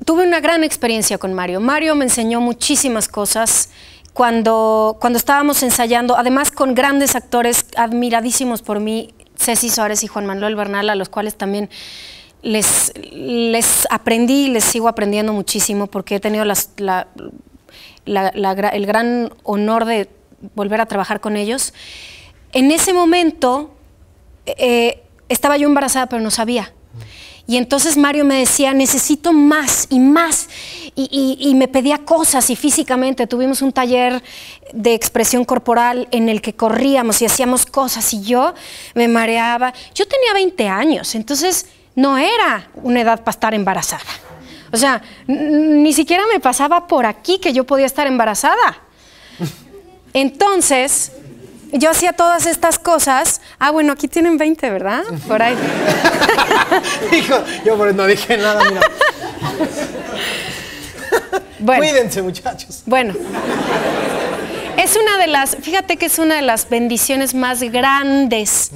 tuve una gran experiencia con Mario. Mario me enseñó muchísimas cosas. Cuando, cuando estábamos ensayando, además con grandes actores admiradísimos por mí, Ceci Suárez y Juan Manuel Bernal, a los cuales también les, aprendí y les sigo aprendiendo muchísimo porque he tenido el gran honor de volver a trabajar con ellos. En ese momento eh, estaba yo embarazada, pero no sabía. Y entonces Mario me decía, necesito más y más. Y, y, me pedía cosas y físicamente tuvimos un taller de expresión corporal en el que corríamos y hacíamos cosas y yo me mareaba. Yo tenía 20 años, entonces no era una edad para estar embarazada. O sea, ni siquiera me pasaba por aquí que yo podía estar embarazada. Entonces, yo hacía todas estas cosas. Ah, bueno, aquí tienen 20, ¿verdad? Por ahí. Hijo, yo por no dije nada, mira. Cuídense, muchachos. Bueno. Es una de las, fíjate que es una de las bendiciones más grandes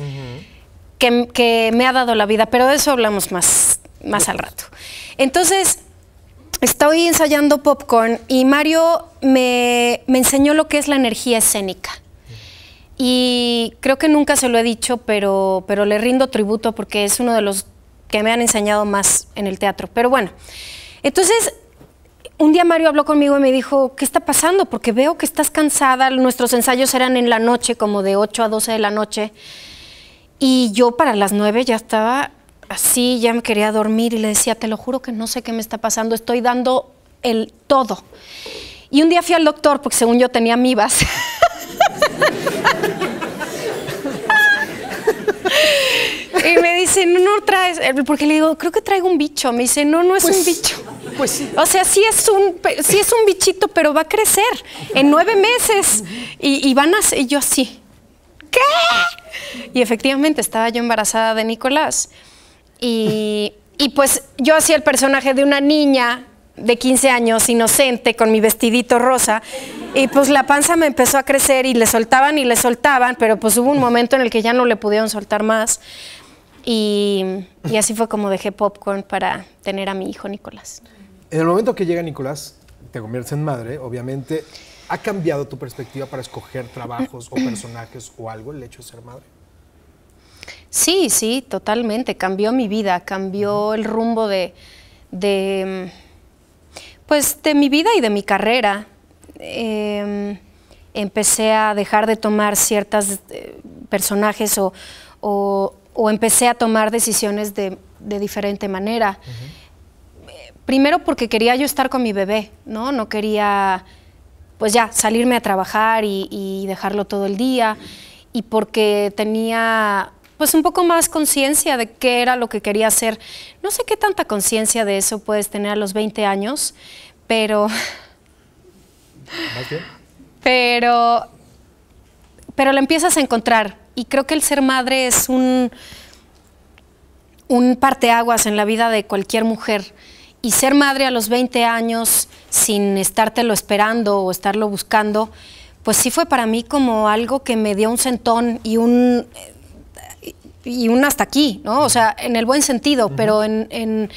que, me ha dado la vida, pero de eso hablamos más, más al rato. Entonces, estoy ensayando popcorn y Mario me, enseñó lo que es la energía escénica. Y creo que nunca se lo he dicho, pero, pero le rindo tributo porque es uno de los que me han enseñado más en el teatro. Pero bueno, entonces un día Mario habló conmigo y me dijo, ¿qué está pasando? Porque veo que estás cansada, nuestros ensayos eran en la noche, como de 8 a 12 de la noche. Y yo para las nueve ya estaba así, ya me quería dormir y le decía, te lo juro que no sé qué me está pasando, estoy dando el todo. Y un día fui al doctor, porque según yo tenía amibas. y me dice, no, no traes, porque le digo, creo que traigo un bicho. Me dice, no, no es un pues, bicho. Pues O sea, sí es un, sí es un bichito, pero va a crecer en nueve meses. Y, van a, y yo así. ¿qué? Y efectivamente estaba yo embarazada de Nicolás. Y, pues yo hacía el personaje de una niña de 15 años, inocente, con mi vestidito rosa. Y pues la panza me empezó a crecer y le soltaban y le soltaban, pero pues hubo un momento en el que ya no le pudieron soltar más. Y, y así fue como dejé Popcorn para tener a mi hijo Nicolás. En el momento que llega Nicolás, te conviertes en madre, obviamente ¿Ha cambiado tu perspectiva para escoger trabajos o personajes o algo el hecho de ser madre? Sí, sí, totalmente. Cambió mi vida, cambió el rumbo de, de pues, de mi vida y de mi carrera. Em, empecé a dejar de tomar ciertos eh, personajes o, empecé a tomar decisiones de, diferente manera. primero porque quería yo estar con mi bebé, ¿no? No quería pues ya salirme a trabajar y, dejarlo todo el día y porque tenía pues un poco más conciencia de qué era lo que quería hacer. No sé qué tanta conciencia de eso puedes tener a los 20 años, pero... Pero... Pero la empiezas a encontrar y creo que el ser madre es un, un parteaguas en la vida de cualquier mujer y ser madre a los 20 años sin estártelo esperando o estarlo buscando, pues sí fue para mí como algo que me dio un sentón y un eh, y un hasta aquí, ¿no? O sea, en el buen sentido, pero en, eh,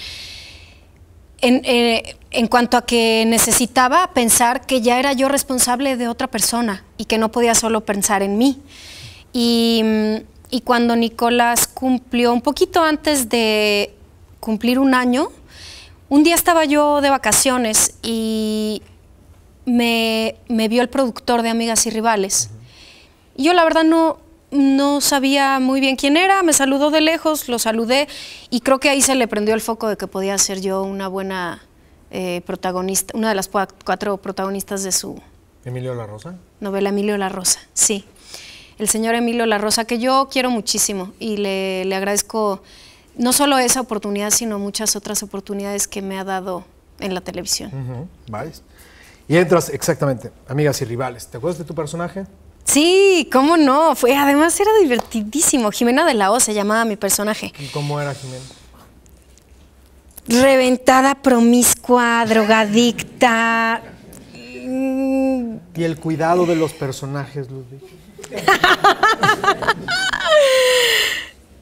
en, cuanto a que necesitaba pensar que ya era yo responsable de otra persona y que no podía solo pensar en mí. Y, mm, y cuando Nicolás cumplió un poquito antes de cumplir un año, un día estaba yo de vacaciones y me, vio el productor de Amigas y Rivales. Yo la verdad no, no sabía muy bien quién era, me saludó de lejos, lo saludé y creo que ahí se le prendió el foco de que podía ser yo una buena eh, protagonista, una de las cuatro protagonistas de su... Emilio La Rosa. Novela Emilio La Rosa, sí. El señor Emilio La Rosa, que yo quiero muchísimo y le, le agradezco no solo esa oportunidad, sino muchas otras oportunidades que me ha dado en la televisión. Y entras exactamente, amigas y rivales. ¿Te acuerdas de tu personaje? Sí, cómo no. Fue, además era divertidísimo. Jimena de la O se llamaba mi personaje. ¿Y cómo era Jimena? Reventada, promiscua, drogadicta. Y el cuidado de los personajes,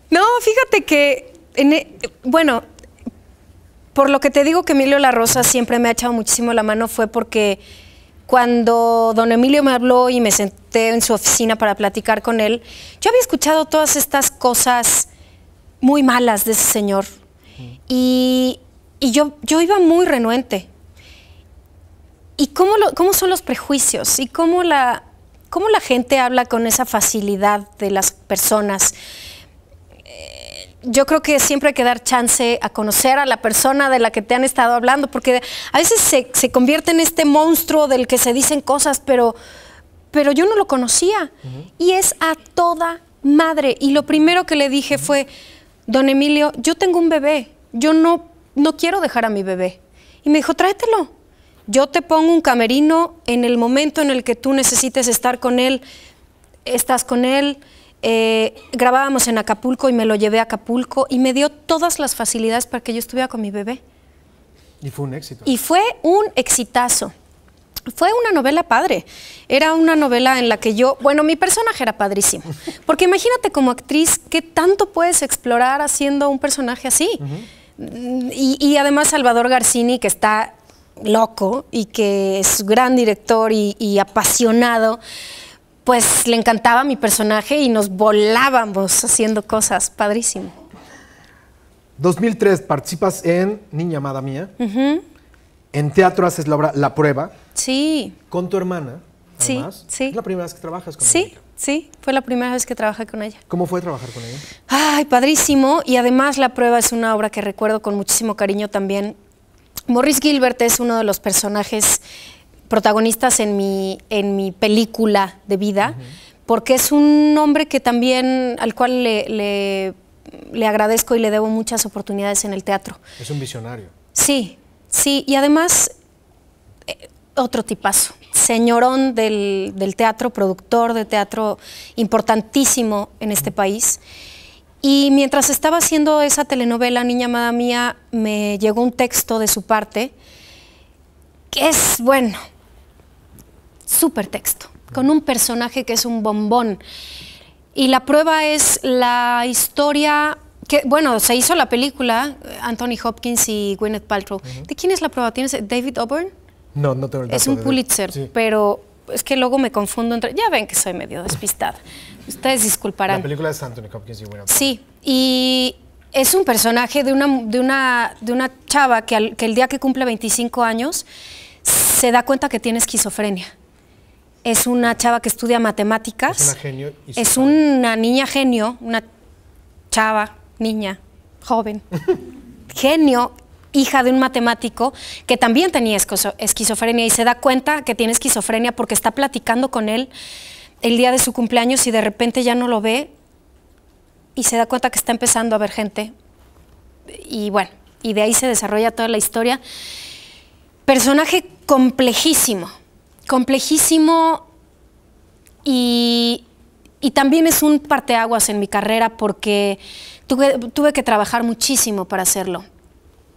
no, fíjate que e, bueno, por lo que te digo que Emilio La Rosa siempre me ha echado muchísimo la mano fue porque cuando don Emilio me habló y me senté en su oficina para platicar con él, yo había escuchado todas estas cosas muy malas de ese señor. Y, yo, iba muy renuente. ¿Y cómo, son los prejuicios? ¿Y cómo cómo la gente habla con esa facilidad de las personas? yo creo que siempre hay que dar chance a conocer a la persona de la que te han estado hablando, porque a veces se, convierte en este monstruo del que se dicen cosas, pero, pero yo no lo conocía. Y es a toda madre. Y lo primero que le dije fue, don Emilio, yo tengo un bebé, yo no, no quiero dejar a mi bebé. Y me dijo, tráetelo. Yo te pongo un camerino en el momento en el que tú necesites estar con él, estás con él. Eh, grabábamos en Acapulco y me lo llevé a Acapulco y me dio todas las facilidades para que yo estuviera con mi bebé. Y fue un éxito. Y fue un exitazo. Fue una novela padre. Era una novela en la que yo, bueno, mi personaje era padrísimo. Porque imagínate como actriz qué tanto puedes explorar haciendo un personaje así. y, además Salvador Garcini, que está loco y que es gran director y apasionado pues le encantaba mi personaje y nos volábamos haciendo cosas, padrísimo. 2003 participas en Niña Amada Mía. En teatro haces la obra La Prueba. Sí. Con tu hermana. Sí, sí. ¿Es la primera vez que trabajas con ella? Sí, sí, fue la primera vez que trabajé con ella. ¿Cómo fue trabajar con ella? Ay, padrísimo. Y además La Prueba es una obra que recuerdo con muchísimo cariño también. Morris Gilbert es uno de los personajes protagonistas en mi, en mi película de vida, porque es un hombre que también, al cual le, agradezco y le debo muchas oportunidades en el teatro. Es un visionario. Sí, sí, y además, eh, otro tipazo, señorón del, teatro, productor de teatro importantísimo en este país. Y mientras estaba haciendo esa telenovela, Niña Amada Mía, me llegó un texto de su parte, que es, bueno, Super texto, con un personaje que es un bombón. Y la prueba es la historia que, bueno, se hizo la película, eh, Anthony Hopkins y Gwyneth Paltrow. ¿De quién es la prueba? ¿Tienes David Auburn? No, no tengo el Es un Pulitzer, pero es que luego me confundo entre... Ya ven que soy medio despistada. Ustedes disculparán. La película es Anthony Hopkins y Gwyneth Paltrow. Sí, y es un personaje de una, de una, de una chava que, que el día que cumple 25 años se da cuenta que tiene esquizofrenia es una chava que estudia matemáticas. Es una niña genio, una chava, niña, joven. genio, hija de un matemático que también tenía esquizofrenia y se da cuenta que tiene esquizofrenia porque está platicando con él el día de su cumpleaños y de repente ya no lo ve y se da cuenta que está empezando a ver gente. Y bueno, y de ahí se desarrolla toda la historia. Personaje complejísimo complejísimo y, también es un parteaguas en mi carrera porque tuve, que trabajar muchísimo para hacerlo.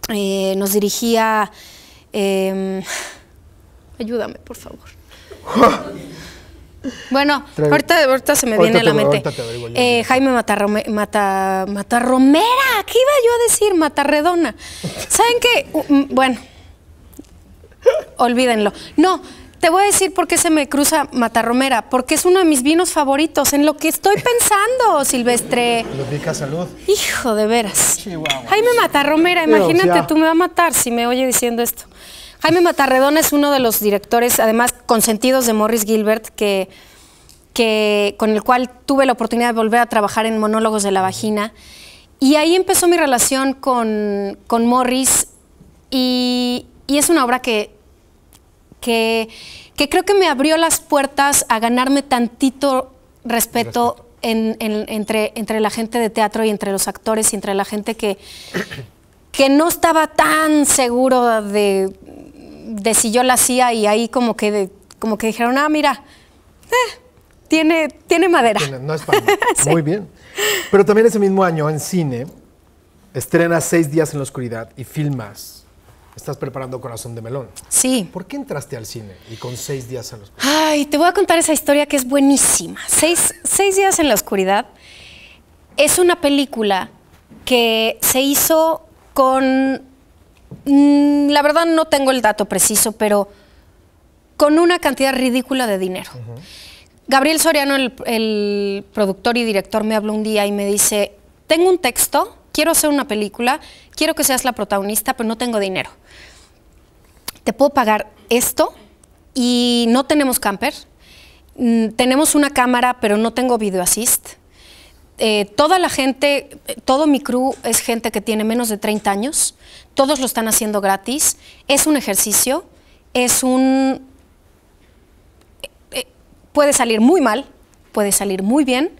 Eh, nos dirigía... Em, ayúdame, por favor. Bueno, ahorita, se me viene a la mente. Eh, Jaime Mata, Matarromera, ¿qué iba yo a decir? Matarredona. ¿Saben qué? Mm, bueno, olvídenlo. No, te voy a decir por qué se me cruza Matarromera, porque es uno de mis vinos favoritos, en lo que estoy pensando, Silvestre. a salud. Hijo de veras. Jaime Matarromera, imagínate, tú me vas a matar si me oye diciendo esto. Jaime Matarredona es uno de los directores, además consentidos de Morris Gilbert, que, que, con el cual tuve la oportunidad de volver a trabajar en Monólogos de la Vagina. Y ahí empezó mi relación con, Morris y es una obra que que, creo que me abrió las puertas a ganarme tantito respeto, entre, la gente de teatro y entre los actores y entre la gente que, que no estaba tan seguro de, si yo la hacía y ahí como que, como que dijeron, ah, mira, eh, tiene, tiene madera. no es para Muy bien. Pero también ese mismo año en cine estrena Seis días en la oscuridad y filmas estás preparando Corazón de Melón. Sí. ¿Por qué entraste al cine y con seis días en la oscuridad? Ay, te voy a contar esa historia que es buenísima. Seis, días en la oscuridad es una película que se hizo con, mm, la verdad no tengo el dato preciso, pero con una cantidad ridícula de dinero. Gabriel Soriano, el, el productor y director, me habló un día y me dice, tengo un texto quiero hacer una película, quiero que seas la protagonista, pero no tengo dinero. Te puedo pagar esto y no tenemos camper. Mm, tenemos una cámara, pero no tengo video assist. Eh, toda la gente, todo mi crew es gente que tiene menos de 30 años, todos lo están haciendo gratis, es un ejercicio, es un... Eh, eh, puede salir muy mal, puede salir muy bien,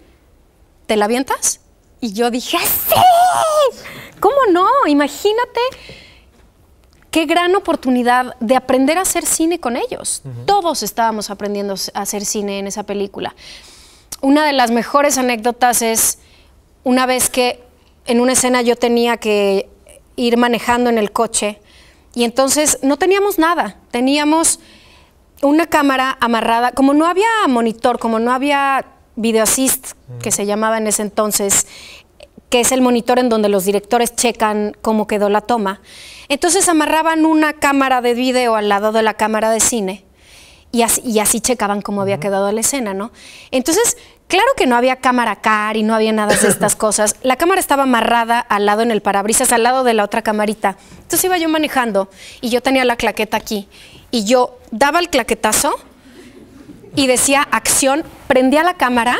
¿te la avientas? Y yo dije, ¡Ah, ¡sí! ¿Cómo no? Imagínate qué gran oportunidad de aprender a hacer cine con ellos. Todos estábamos aprendiendo a hacer cine en esa película. Una de las mejores anécdotas es una vez que en una escena yo tenía que ir manejando en el coche y entonces no teníamos nada, teníamos una cámara amarrada, como no había monitor, como no había Video Assist, que se llamaba en ese entonces, que es el monitor en donde los directores checan cómo quedó la toma. Entonces amarraban una cámara de video al lado de la cámara de cine y así, y así checaban cómo había quedado la escena, ¿no? Entonces, claro que no había cámara car y no había nada de estas cosas. La cámara estaba amarrada al lado en el parabrisas, al lado de la otra camarita. Entonces iba yo manejando y yo tenía la claqueta aquí y yo daba el claquetazo y decía acción, prendía la cámara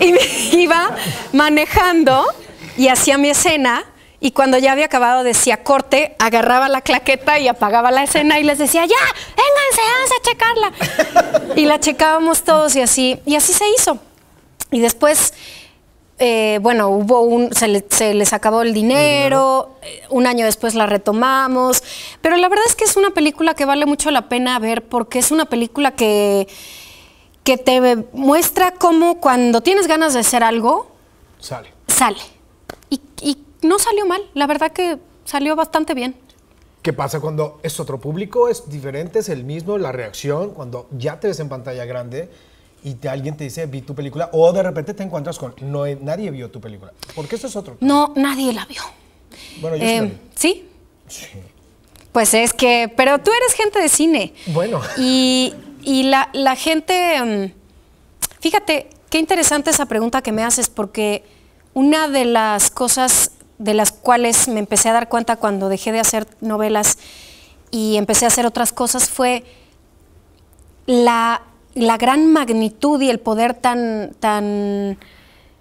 y me iba manejando y hacía mi escena. Y cuando ya había acabado decía corte, agarraba la claqueta y apagaba la escena y les decía, ya, vénganse, a checarla. y la checábamos todos y así, y así se hizo. Y después, eh, bueno, hubo un, se, les acabó el dinero, eh, un año después la retomamos, pero la verdad es que es una película que vale mucho la pena ver porque es una película que que te muestra cómo cuando tienes ganas de hacer algo, sale. Sale. Y, no salió mal, la verdad que salió bastante bien. ¿Qué pasa cuando es otro público? ¿Es diferente? ¿Es el mismo? ¿La reacción? Cuando ya te ves en pantalla grande y alguien te dice, vi tu película, o de repente te encuentras con, no, eh, nadie vio tu película. Porque eso es otro. No, nadie la vio. Bueno, yo em, Sí. Sí. Pues es que, pero tú eres gente de cine. Bueno. Y y la, gente, mm, fíjate, qué interesante esa pregunta que me haces, porque una de las cosas de las cuales me empecé a dar cuenta cuando dejé de hacer novelas y empecé a hacer otras cosas fue la, gran magnitud y el poder tan, tan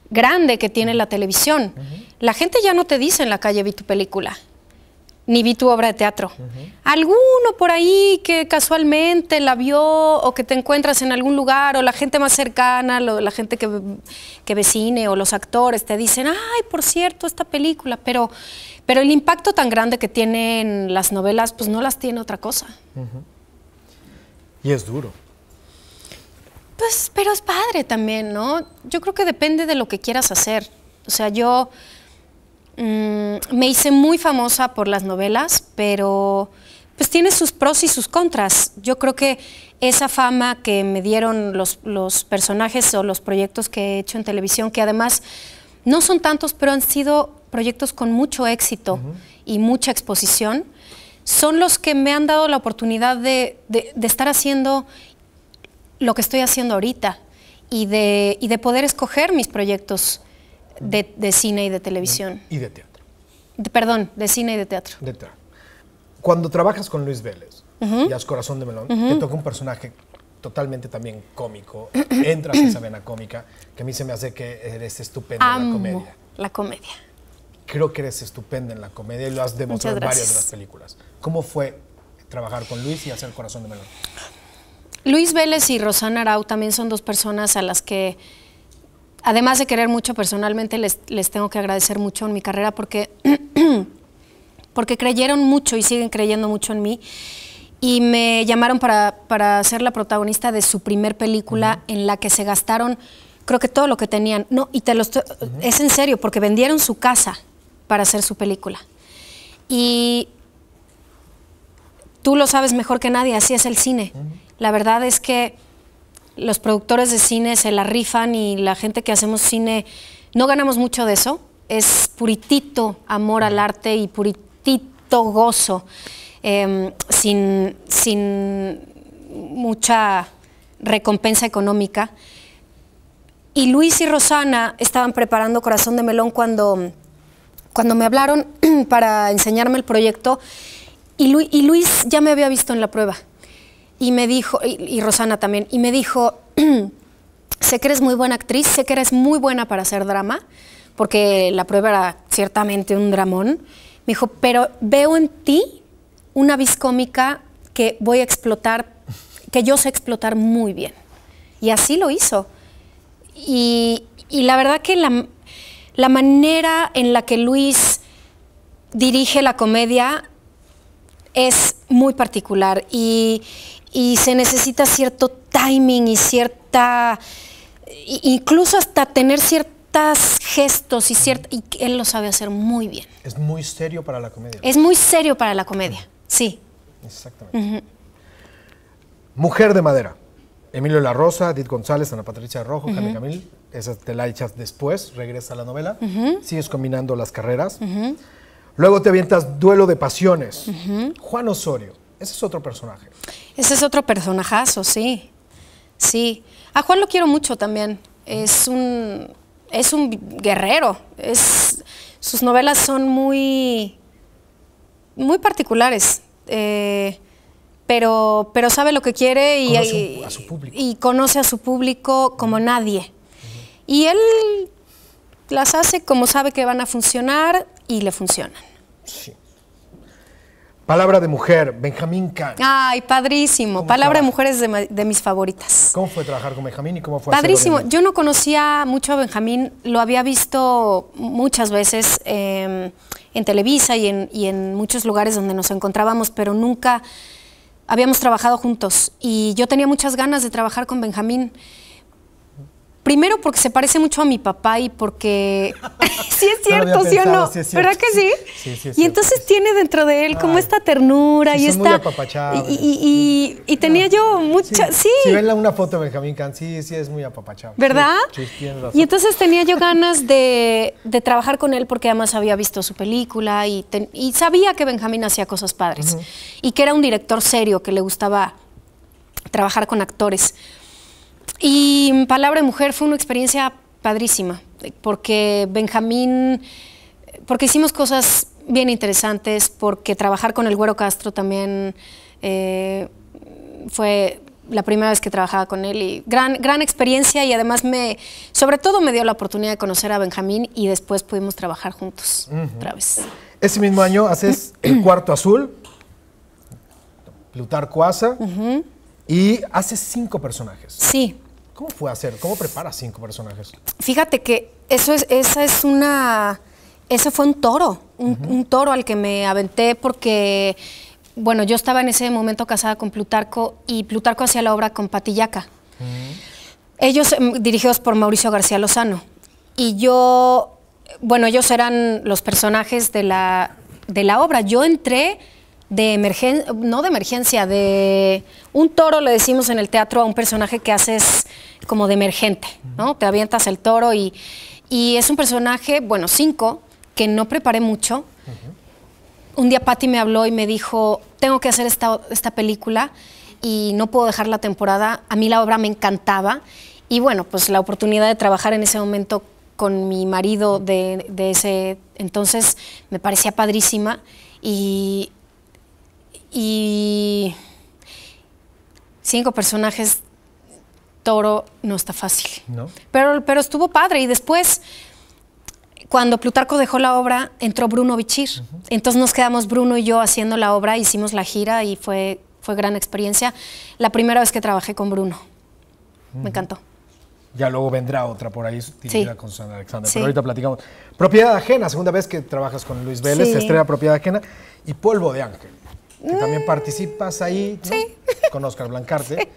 grande que tiene la televisión. La gente ya no te dice en la calle vi tu película ni vi tu obra de teatro. Alguno por ahí que casualmente la vio o que te encuentras en algún lugar o la gente más cercana, la gente que, que o los actores te dicen, ay, por cierto, esta película, pero, pero el impacto tan grande que tienen las novelas, pues no las tiene otra cosa. Y es duro. Pues, pero es padre también, ¿no? Yo creo que depende de lo que quieras hacer. O sea, yo... Mm, me hice muy famosa por las novelas, pero pues tiene sus pros y sus contras. Yo creo que esa fama que me dieron los, personajes o los proyectos que he hecho en televisión, que además no son tantos, pero han sido proyectos con mucho éxito y mucha exposición, son los que me han dado la oportunidad de, estar haciendo lo que estoy haciendo ahorita y de, y de poder escoger mis proyectos de, cine y de televisión. Y de teatro. perdón, de cine y de teatro. De teatro. Cuando trabajas con Luis Vélez, y haz Corazón de Melón, te toca un personaje totalmente también cómico, entras en esa vena cómica, que a mí se me hace que eres estupenda en la comedia. La comedia. Creo que eres estupenda en la comedia y lo has demostrado en varias de las películas. ¿Cómo fue trabajar con Luis y hacer Corazón de Melón? Luis Vélez y Rosana Arau también son dos personas a las que además de querer mucho personalmente, les, tengo que agradecer mucho en mi carrera porque, porque creyeron mucho y siguen creyendo mucho en mí. Y me llamaron para, para ser la protagonista de su primer película en la que se gastaron, creo que todo lo que tenían. No, y te los, es en serio, porque vendieron su casa para hacer su película. Y tú lo sabes mejor que nadie, así es el cine. La verdad es que los productores de cine se la rifan y la gente que hacemos cine no ganamos mucho de eso. Es puritito amor al arte y puritito gozo, em, sin, sin mucha recompensa económica. Y Luis y Rosana estaban preparando Corazón de Melón cuando, cuando me hablaron para enseñarme el proyecto. y Luis ya me había visto en la prueba y me dijo, y, Rosana también, y me dijo, sé que eres muy buena actriz, sé que eres muy buena para hacer drama, porque la prueba era ciertamente un dramón. Me dijo, pero veo en ti una viscómica que voy a explotar, que yo sé explotar muy bien. Y así lo hizo. Y, la verdad que la, la manera en la que Luis dirige la comedia es muy particular y, y se necesita cierto timing y cierta, incluso hasta tener ciertos gestos y cierta, y él lo sabe hacer muy bien. Es muy serio para la comedia. Es muy serio para la comedia, sí. Exactamente. Mujer de madera. Emilio La Rosa, Did González, Ana Patricia Rojo, uh Camil, esa te la echas después, regresa a la novela, sigues combinando las carreras. Luego te avientas Duelo de Pasiones, Juan Osorio, ese es otro personaje. Ese es otro personajazo, sí. Sí. A Juan lo quiero mucho también. Es un, es un guerrero. Es, sus novelas son muy, muy particulares. Eh, pero, pero sabe lo que quiere y conoce, a su público. y conoce a su público como nadie. Y él las hace como sabe que van a funcionar y le funcionan. Sí. Palabra de Mujer, Benjamín Can. Ay, padrísimo. Palabra de Mujer es de, de, mis favoritas. ¿Cómo fue trabajar con Benjamín y cómo fue? Padrísimo. Yo no conocía mucho a Benjamín, lo había visto muchas veces em, en Televisa y en, y en muchos lugares donde nos encontrábamos, pero nunca habíamos trabajado juntos. Y yo tenía muchas ganas de trabajar con Benjamín. Primero porque se parece mucho a mi papá y porque... sí es cierto, ¿sí o no? ¿Verdad que sí? sí, sí sí. y entonces tiene dentro de él como esta ternura y esta... Muy y, y, ¿eh? tenía yo mucha... Sí. Si ven una foto de Benjamín Can, sí, sí es muy apapachado. ¿Verdad? Y entonces tenía yo ganas de, trabajar con él porque además había visto su película y, sabía que Benjamín hacía cosas padres y que era un director serio, que le gustaba trabajar con actores. Y Palabra de Mujer fue una experiencia padrísima, porque Benjamín, porque hicimos cosas bien interesantes, porque trabajar con el Güero Castro también eh, fue la primera vez que trabajaba con él y gran, gran experiencia y además me, sobre todo me dio la oportunidad de conocer a Benjamín y después pudimos trabajar juntos otra vez. Ese mismo año haces El Cuarto Azul, Plutarco y haces cinco personajes. Sí. ¿Cómo fue hacer? ¿Cómo preparas cinco personajes? Fíjate que eso es, esa es una. Ese fue un toro, un, toro al que me aventé porque, bueno, yo estaba en ese momento casada con Plutarco y Plutarco hacía la obra con Patillaca. Ellos em, dirigidos por Mauricio García Lozano. Y yo, bueno, ellos eran los personajes de la, de la obra. Yo entré de emergencia, no de emergencia, de un toro, le decimos en el teatro a un personaje que haces como de emergente, ¿no? Te avientas el toro y, y es un personaje, bueno, cinco, que no preparé mucho. Un día Patti me habló y me dijo, tengo que hacer esta, película y no puedo dejar la temporada. A mí la obra me encantaba y bueno, pues la oportunidad de trabajar en ese momento con mi marido de, de ese entonces me parecía padrísima y, y cinco personajes, Toro no está fácil. Pero, pero estuvo padre. Y después, cuando Plutarco dejó la obra, entró Bruno Bichir. Entonces nos quedamos Bruno y yo haciendo la obra, hicimos la gira y fue, fue gran experiencia. La primera vez que trabajé con Bruno. Me encantó. Ya luego vendrá otra por ahí dirigida con San Alexander. Pero ahorita platicamos. Propiedad ajena, segunda vez que trabajas con Luis Vélez, estrella Propiedad ajena y Polvo de Ángel que mm. también participas ahí con Oscar Blancarte.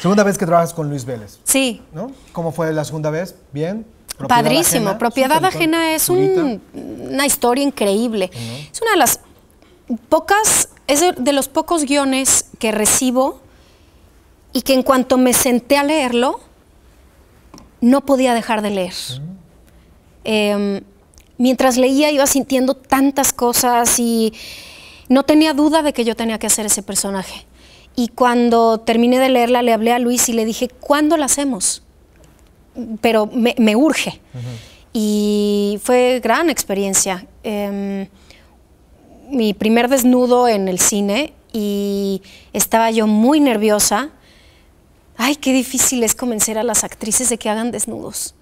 Segunda vez que trabajas con Luis Vélez. Sí. ¿no? ¿Cómo fue la segunda vez? ¿Bien? Padrísimo. Propiedad ajena es una historia increíble. Es una de las pocas, es de, los pocos guiones que recibo y que en cuanto me senté a leerlo, no podía dejar de leer. Em, mientras leía iba sintiendo tantas cosas y no tenía duda de que yo tenía que hacer ese personaje. Y cuando terminé de leerla, le hablé a Luis y le dije, ¿cuándo la hacemos? Pero me, urge. Y fue gran experiencia. Em, mi primer desnudo en el cine y estaba yo muy nerviosa. Ay, qué difícil es convencer a las actrices de que hagan desnudos.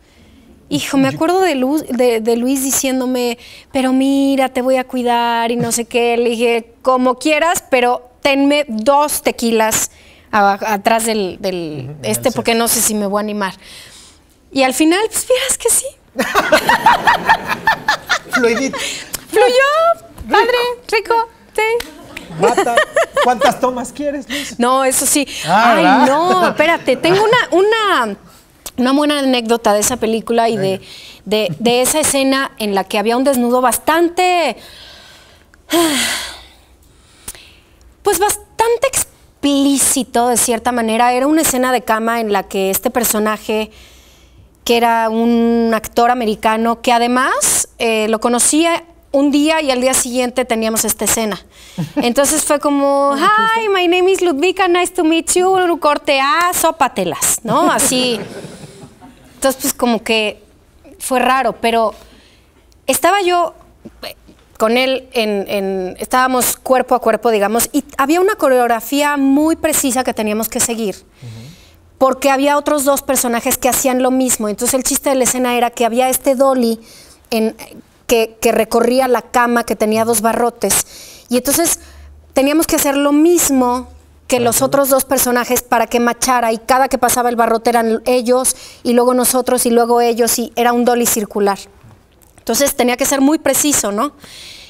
Hijo, me acuerdo de, Luz, de, Luis diciéndome, pero mira, te voy a cuidar y no sé qué. Le dije, como quieras, pero tenme dos tequilas atrás del, este, porque no sé si me voy a animar. Y al final, pues vieras que sí. Fluidito. Fluyó, padre, rico, sí. ¿Cuántas tomas quieres, Luis? No, eso sí. Ah, Ay, no, espérate, tengo una, una una buena anécdota de esa película y de, esa escena en la que había un desnudo bastante. Pues bastante explícito, de cierta manera. Era una escena de cama en la que este personaje, que era un actor americano, que además eh, lo conocía un día y al día siguiente teníamos esta escena. Entonces fue como, ah, hi, my name is Ludvika, nice to meet you, corte A, ah, sopatelas, ¿no? Así. Entonces, pues como que fue raro, pero estaba yo eh, con él en, en, estábamos cuerpo a cuerpo, digamos, y había una coreografía muy precisa que teníamos que seguir. Porque había otros dos personajes que hacían lo mismo. Entonces el chiste de la escena era que había este dolly en, que, recorría la cama, que tenía dos barrotes. Y entonces teníamos que hacer lo mismo que los otros dos personajes para que machara y cada que pasaba el barrote eran ellos y luego nosotros y luego ellos y era un dolly circular. Entonces tenía que ser muy preciso, ¿no?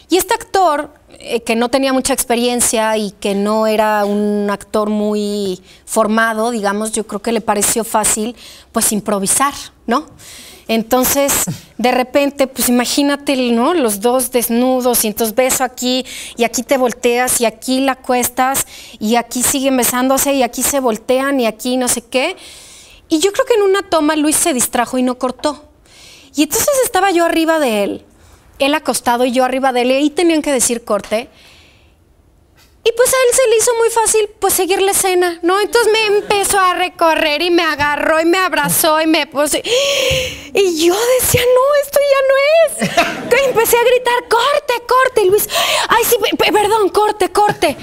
Y este actor, eh, que no tenía mucha experiencia y que no era un actor muy formado, digamos, yo creo que le pareció fácil pues improvisar, ¿no? Entonces, de repente, pues imagínate, ¿no? Los dos desnudos y entonces beso aquí y aquí te volteas y aquí la cuestas y aquí siguen besándose y aquí se voltean y aquí no sé qué. Y yo creo que en una toma Luis se distrajo y no cortó. Y entonces estaba yo arriba de él, él acostado y yo arriba de él y ahí tenían que decir corte. Y pues a él se le hizo muy fácil pues seguir la escena, ¿no? Entonces me empezó a recorrer y me agarró y me abrazó y me puso. Y yo decía, no, esto ya no es. que empecé a gritar, corte, corte, y Luis. Ay, sí, perdón, corte, corte.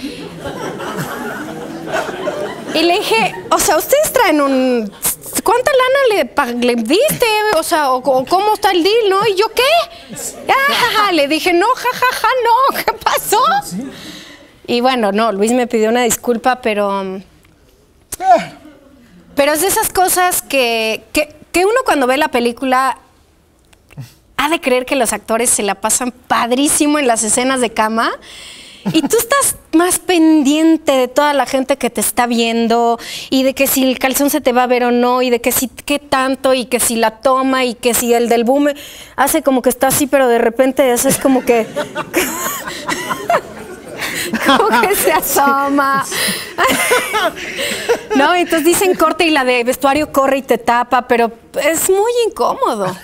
Y le dije, o sea, ustedes traen un... ¿Cuánta lana le, diste? O sea, o, ¿cómo está el deal, no? ¿Y yo qué? Ah, le dije, no, jajaja, ja, ja, no, ¿qué pasó? Y bueno, no, Luis me pidió una disculpa, pero... Pero es de esas cosas que, uno cuando ve la película ha de creer que los actores se la pasan padrísimo en las escenas de cama. Y tú estás más pendiente de toda la gente que te está viendo y de que si el calzón se te va a ver o no y de que si qué tanto y que si la toma y que si el del boom hace como que está así, pero de repente eso es como que ¿Cómo que se asoma. no, entonces dicen corte y la de vestuario corre y te tapa, pero es muy incómodo.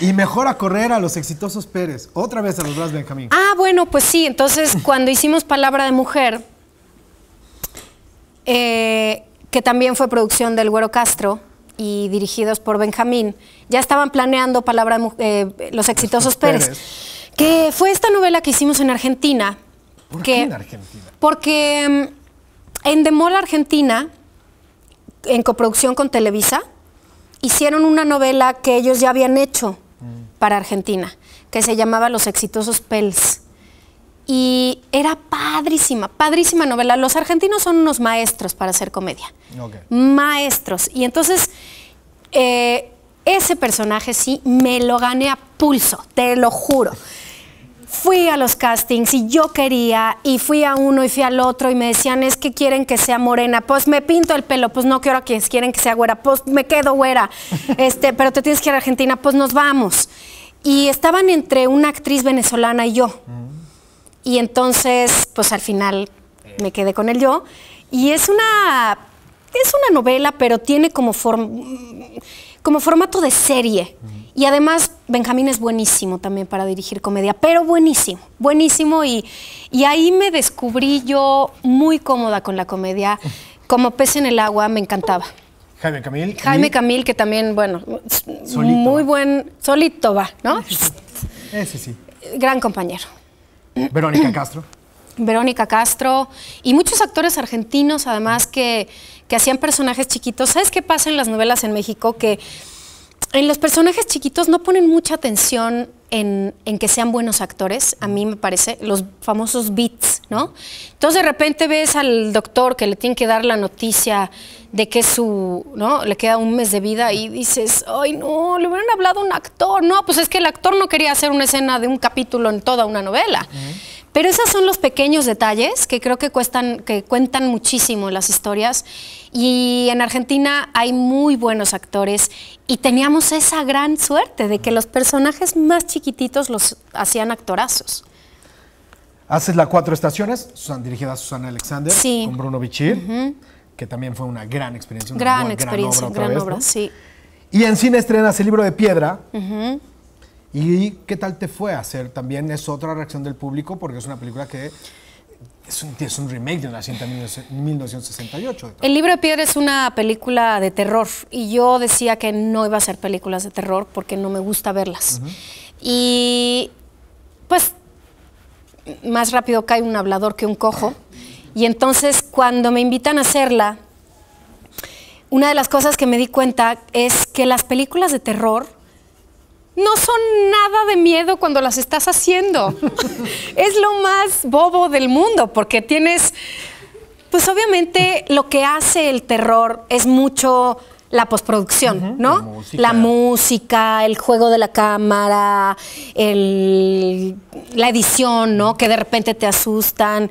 Y mejor a correr a los exitosos Pérez, otra vez a los Blas Benjamín. Ah, bueno, pues sí, entonces cuando hicimos Palabra de Mujer, eh, que también fue producción del Güero Castro, y dirigidos por Benjamín, ya estaban planeando Palabra eh, Los Exitosos Pérez, que fue esta novela que hicimos en Argentina. ¿Por qué en Argentina? Porque mm, en Demola Argentina, en coproducción con Televisa, hicieron una novela que ellos ya habían hecho mm. para Argentina, que se llamaba Los Exitosos Pels y era padrísima, padrísima novela. Los argentinos son unos maestros para hacer comedia. Maestros. Y entonces, eh, ese personaje sí me lo gané a pulso, te lo juro. Fui a los castings y yo quería, y fui a uno y fui al otro, y me decían, es que quieren que sea morena, pues me pinto el pelo, pues no quiero quienes quieren que sea güera, pues me quedo güera, este, pero te tienes que ir a Argentina, pues nos vamos. Y estaban entre una actriz venezolana y yo. Mm. Y entonces, pues al final me quedé con el yo. Y es una, es una novela, pero tiene como, form, como formato de serie. Y además, Benjamín es buenísimo también para dirigir comedia, pero buenísimo, buenísimo. Y, ahí me descubrí yo muy cómoda con la comedia. Como pez en el agua, me encantaba. Jaime Camil. Jaime Camil, que también, bueno, muy buen, solito va, ¿no? Ese sí. Gran compañero. Verónica Castro. Verónica Castro y muchos actores argentinos además que, que hacían personajes chiquitos. ¿Sabes qué pasa en las novelas en México? Que en los personajes chiquitos no ponen mucha atención en, que sean buenos actores, a mí me parece, los famosos beats, ¿no? Entonces de repente ves al doctor que le tiene que dar la noticia de que su, ¿no? Le queda un mes de vida y dices, ay no, le hubieran hablado a un actor. No, pues es que el actor no quería hacer una escena de un capítulo en toda una novela. Pero esos son los pequeños detalles que creo que, cuestan, que cuentan muchísimo las historias. Y en Argentina hay muy buenos actores y teníamos esa gran suerte de que los personajes más chiquititos los hacían actorazos. Haces la Cuatro Estaciones, dirigida a Susana Alexander, con Bruno Bichir, que también fue una gran experiencia. gran, experiencia, gran obra, sí. Y en cine estrenas el libro de piedra, ¿Y qué tal te fue hacer? También es otra reacción del público porque es una película que es un, remake de una cinta de 1968. El libro de piedra es una película de terror y yo decía que no iba a hacer películas de terror porque no me gusta verlas. Y pues más rápido cae un hablador que un cojo. Y entonces cuando me invitan a hacerla, una de las cosas que me di cuenta es que las películas de terror no son nada de miedo cuando las estás haciendo. es lo más bobo del mundo porque tienes, pues obviamente lo que hace el terror es mucho la postproducción, ¿no? La música. el juego de la cámara, el, la edición, ¿no? Que de repente te asustan.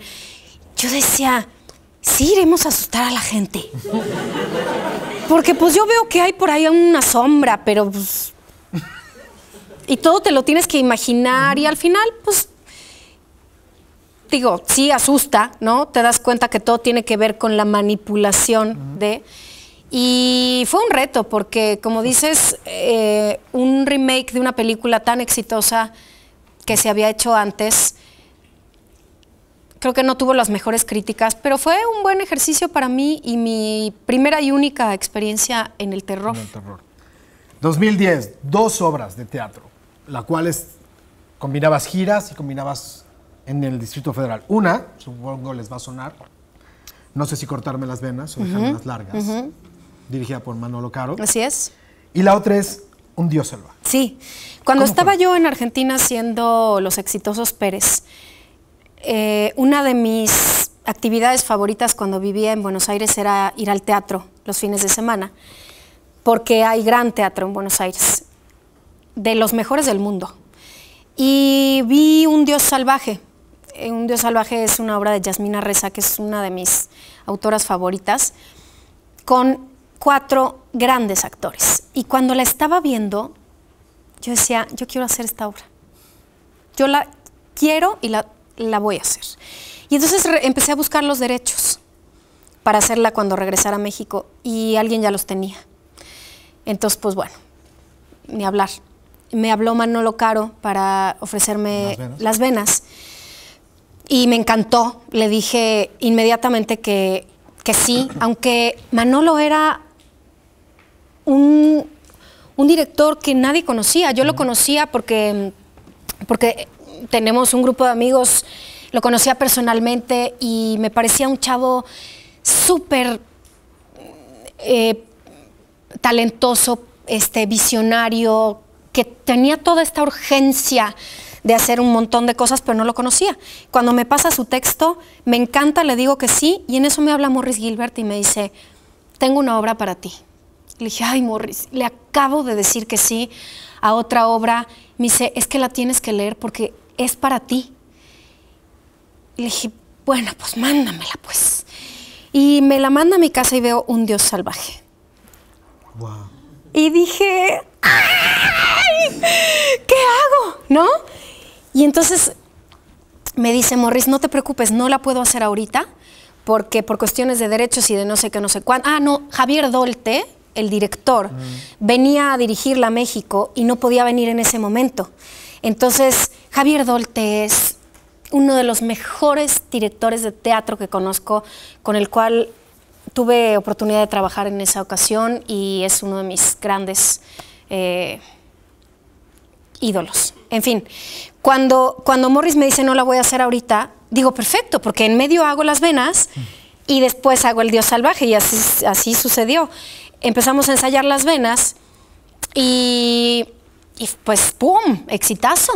Yo decía, sí iremos a asustar a la gente. Porque pues yo veo que hay por ahí una sombra, pero pues, y todo te lo tienes que imaginar y al final, pues, digo, sí asusta, ¿no? Te das cuenta que todo tiene que ver con la manipulación de... Y fue un reto porque, como dices, eh, un remake de una película tan exitosa que se había hecho antes, creo que no tuvo las mejores críticas, pero fue un buen ejercicio para mí y mi primera y única experiencia en el terror. En el terror. 2010, dos obras de teatro la cual es, combinabas giras y combinabas en el Distrito Federal. Una, supongo les va a sonar, no sé si cortarme las venas o dejarme las largas, dirigida por Manolo Caro. Así es. Y la otra es Un Dios Selva. Sí. Cuando estaba yo en Argentina haciendo Los Exitosos Pérez, eh, una de mis actividades favoritas cuando vivía en Buenos Aires era ir al teatro los fines de semana, porque hay gran teatro en Buenos Aires de los mejores del mundo. Y vi Un Dios Salvaje. Eh, Un Dios Salvaje es una obra de Yasmina Reza, que es una de mis autoras favoritas, con cuatro grandes actores. Y cuando la estaba viendo, yo decía, yo quiero hacer esta obra. Yo la quiero y la, voy a hacer. Y entonces empecé a buscar los derechos para hacerla cuando regresara a México y alguien ya los tenía. Entonces, pues bueno, ni hablar me habló Manolo Caro para ofrecerme las venas. y me encantó. Le dije inmediatamente que, sí, aunque Manolo era un, director que nadie conocía. Yo lo conocía porque, porque tenemos un grupo de amigos, lo conocía personalmente y me parecía un chavo súper eh, talentoso, este, visionario, que tenía toda esta urgencia de hacer un montón de cosas, pero no lo conocía. Cuando me pasa su texto, me encanta, le digo que sí, y en eso me habla Morris Gilbert y me dice, tengo una obra para ti. Le dije, ay Morris, le acabo de decir que sí a otra obra. Me dice, es que la tienes que leer porque es para ti. Le dije, bueno, pues mándamela pues. Y me la manda a mi casa y veo Un Dios Salvaje. Y dije, ¡Ay! ¿Qué hago? ¿No? Y entonces me dice Morris, no te preocupes, no la puedo hacer ahorita porque por cuestiones de derechos y de no sé qué, no sé cuándo. Ah, no, Javier Dolte, el director, mm. venía a dirigirla a México y no podía venir en ese momento. Entonces, Javier Dolte es uno de los mejores directores de teatro que conozco, con el cual tuve oportunidad de trabajar en esa ocasión y es uno de mis grandes eh, ídolos. En fin, cuando, cuando Morris me dice no la voy a hacer ahorita, digo perfecto, porque en medio hago las venas y después hago el dios salvaje y así, así sucedió. Empezamos a ensayar las venas y, pues ¡pum! Exitazo.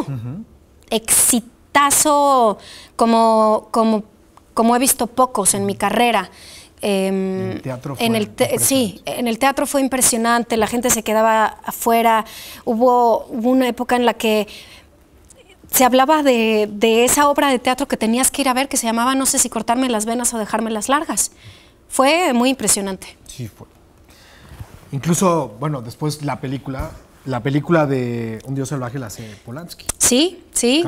Exitazo como, como, como he visto pocos en mi carrera. Em, el teatro en el teatro fue impresionante, la gente se quedaba afuera, hubo, una época en la que se hablaba de, esa obra de teatro que tenías que ir a ver que se llamaba No sé si cortarme las venas o dejarme las largas. Fue muy impresionante. Sí, fue. Incluso, bueno, después la película, la película de Un Dios Salvaje la hace Polanski. Sí, sí.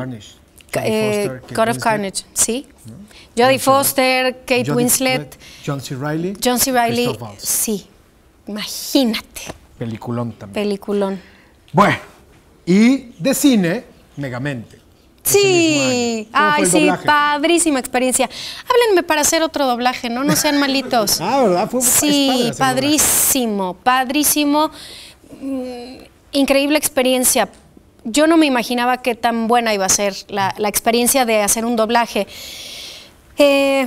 God eh, of Carnage, sí. Jodie Foster, Kate Winslet. John C. Reilly. John C. Reilly, sí. Imagínate. Peliculón también. Peliculón. Bueno, y de cine, Megamente. Sí, ay, sí, padrísima experiencia. Háblenme para hacer otro doblaje, ¿no? No sean malitos. ah, ¿verdad? sí, padrísimo, padrísimo. Mm, increíble experiencia yo no me imaginaba qué tan buena iba a ser la, experiencia de hacer un doblaje. Eh,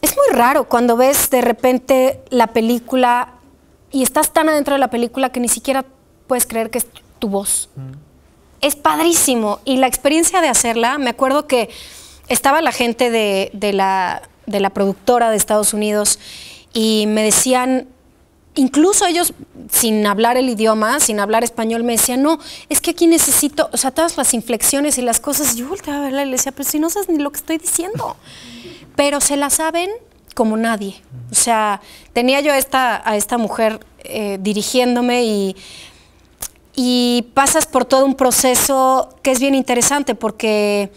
es muy raro cuando ves de repente la película y estás tan adentro de la película que ni siquiera puedes creer que es tu voz. Mm. Es padrísimo. Y la experiencia de hacerla, me acuerdo que estaba la gente de la productora de Estados Unidos y me decían, incluso ellos, sin hablar el idioma, sin hablar español, me decían, no, es que aquí necesito, o sea, todas las inflexiones y las cosas, yo volteaba a verla y le decía, pero pues si no sabes ni lo que estoy diciendo. Pero se la saben como nadie. O sea, tenía yo esta, a esta mujer eh, dirigiéndome y, y pasas por todo un proceso que es bien interesante porque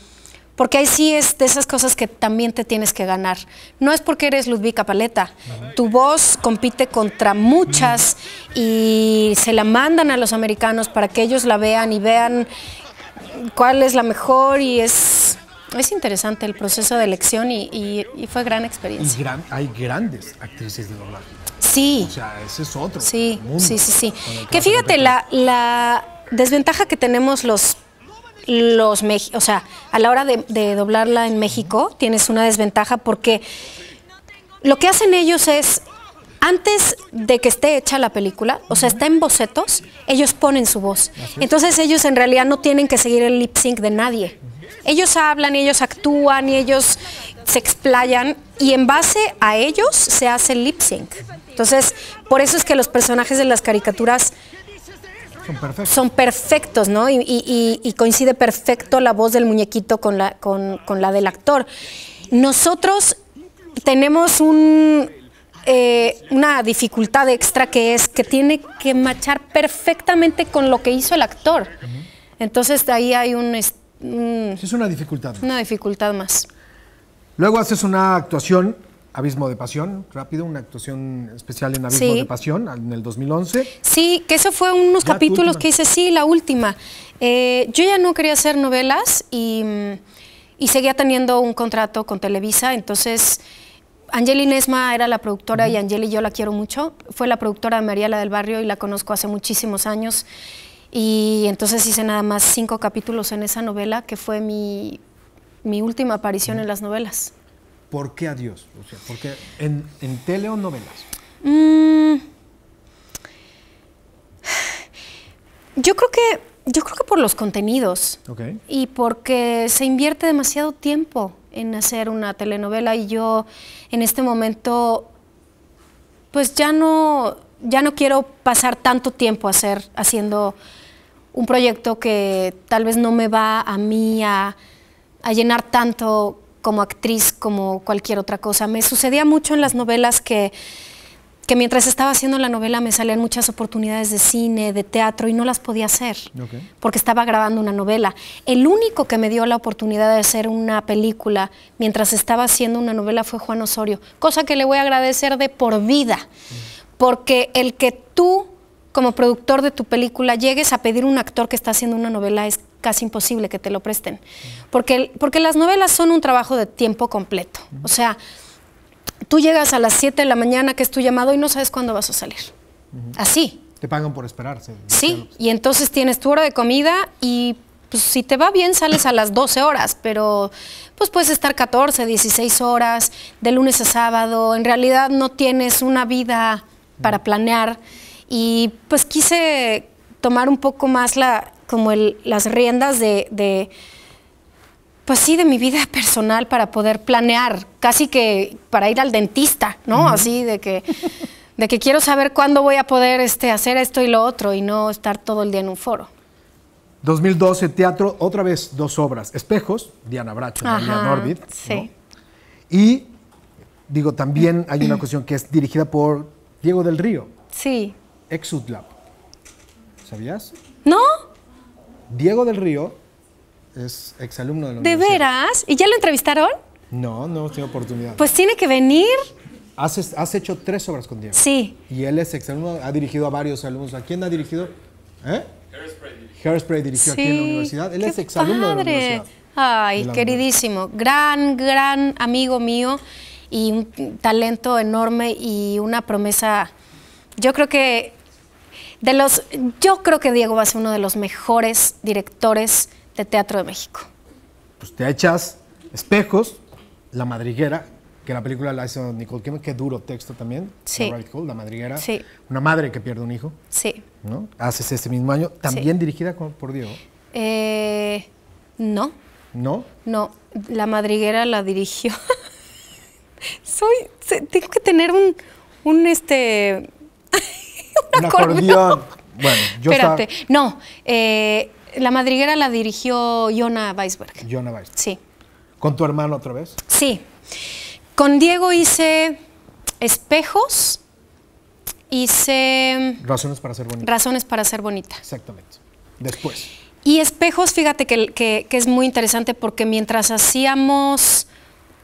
porque ahí sí es de esas cosas que también te tienes que ganar. No es porque eres Ludvika Paleta. Tu voz compite contra muchas y se la mandan a los americanos para que ellos la vean y vean cuál es la mejor y es es interesante el proceso de elección y, fue gran experiencia. hay grandes actrices de doblaje. Sí. O sea, ese es otro. Sí, sí, sí, sí. Que fíjate, la, la desventaja que tenemos los los o sea, a la hora de, doblarla en México tienes una desventaja porque lo que hacen ellos es antes de que esté hecha la película, o sea, está en bocetos, ellos ponen su voz. Entonces ellos en realidad no tienen que seguir el lip sync de nadie. Ellos hablan, ellos actúan, y ellos se explayan y en base a ellos se hace el lip sync. Entonces, por eso es que los personajes de las caricaturas son perfectos. Son perfectos, ¿no? Y, coincide perfecto la voz del muñequito con la, del actor. Nosotros tenemos un, eh, una dificultad extra que es que tiene que machar perfectamente con lo que hizo el actor. Entonces ahí hay un, Es una dificultad. Una dificultad más. Luego haces una actuación Abismo de Pasión, rápido, una actuación especial en Abismo de Pasión en el 2011. Sí, que eso fue unos capítulos que hice, sí, la última. Eh, yo ya no quería hacer novelas y, seguía teniendo un contrato con Televisa, entonces Angeli Nesma era la productora y Angeli yo la quiero mucho. Fue la productora de Mariela del Barrio y la conozco hace muchísimos años. Y entonces hice nada más cinco capítulos en esa novela, que fue mi, última aparición en las novelas. ¿Por qué a Dios? O sea, porque en, en tele o mm. Yo creo que yo creo que por los contenidos y porque se invierte demasiado tiempo en hacer una telenovela y yo en este momento pues ya no ya no quiero pasar tanto tiempo hacer, haciendo un proyecto que tal vez no me va a mí a, a llenar tanto como actriz, como cualquier otra cosa. Me sucedía mucho en las novelas que, que mientras estaba haciendo la novela me salían muchas oportunidades de cine, de teatro y no las podía hacer porque estaba grabando una novela. El único que me dio la oportunidad de hacer una película mientras estaba haciendo una novela fue Juan Osorio, cosa que le voy a agradecer de por vida, porque el que tú como productor de tu película llegues a pedir un actor que está haciendo una novela es casi imposible que te lo presten. Porque, porque las novelas son un trabajo de tiempo completo. O sea, tú llegas a las 7 de la mañana, que es tu llamado, y no sabes cuándo vas a salir. Así. Te pagan por esperarse. Sí, y entonces tienes tu hora de comida y pues, si te va bien sales a las 12 horas, pero pues puedes estar 14, 16 horas, de lunes a sábado. En realidad no tienes una vida para planear. Y pues quise tomar un poco más la, como las riendas de, pues sí, de mi vida personal para poder planear, casi que para ir al dentista, ¿no? Así de que, de que quiero saber cuándo voy a poder este, hacer esto y lo otro y no estar todo el día en un foro. 2012, teatro, otra vez dos obras, Espejos, Diana Bracho, Diana Norbit. Sí. Y digo, también hay una cuestión que es dirigida por Diego del Río. Sí. Exudlab. ¿Sabías? No. Diego del Río es exalumno de la universidad. ¿De veras? ¿Y ya lo entrevistaron? No, no tiene oportunidad. Pues tiene que venir. Has, hecho tres obras con Diego. Sí. Y él es exalumno, ha dirigido a varios alumnos. ¿A quién ha dirigido? ¿Eh? Hairspray dirigió. dirigió aquí en la universidad. Él es exalumno de la universidad. Ay, queridísimo. Gran, gran amigo mío y un talento enorme y una promesa. Yo creo que de los, yo creo que Diego va a ser uno de los mejores directores de teatro de México. Pues te echas espejos, la madriguera, que la película la hizo Nicole qué duro texto también. Sí. la madriguera. Una madre que pierde un hijo. Sí. ¿No? Haces ese mismo año, también dirigida por Diego. Eh, no. ¿No? No, la madriguera la dirigió. Soy, tengo que tener un, un este... un Bueno, yo Espérate, no, eh, la madriguera la dirigió Jona Weisberg. Jona Weisberg. Sí. ¿Con tu hermano otra vez? Sí. Con Diego hice espejos, hice... Razones para ser bonita. Razones para ser bonita. Exactamente. Después. Y espejos, fíjate que, es muy interesante porque mientras hacíamos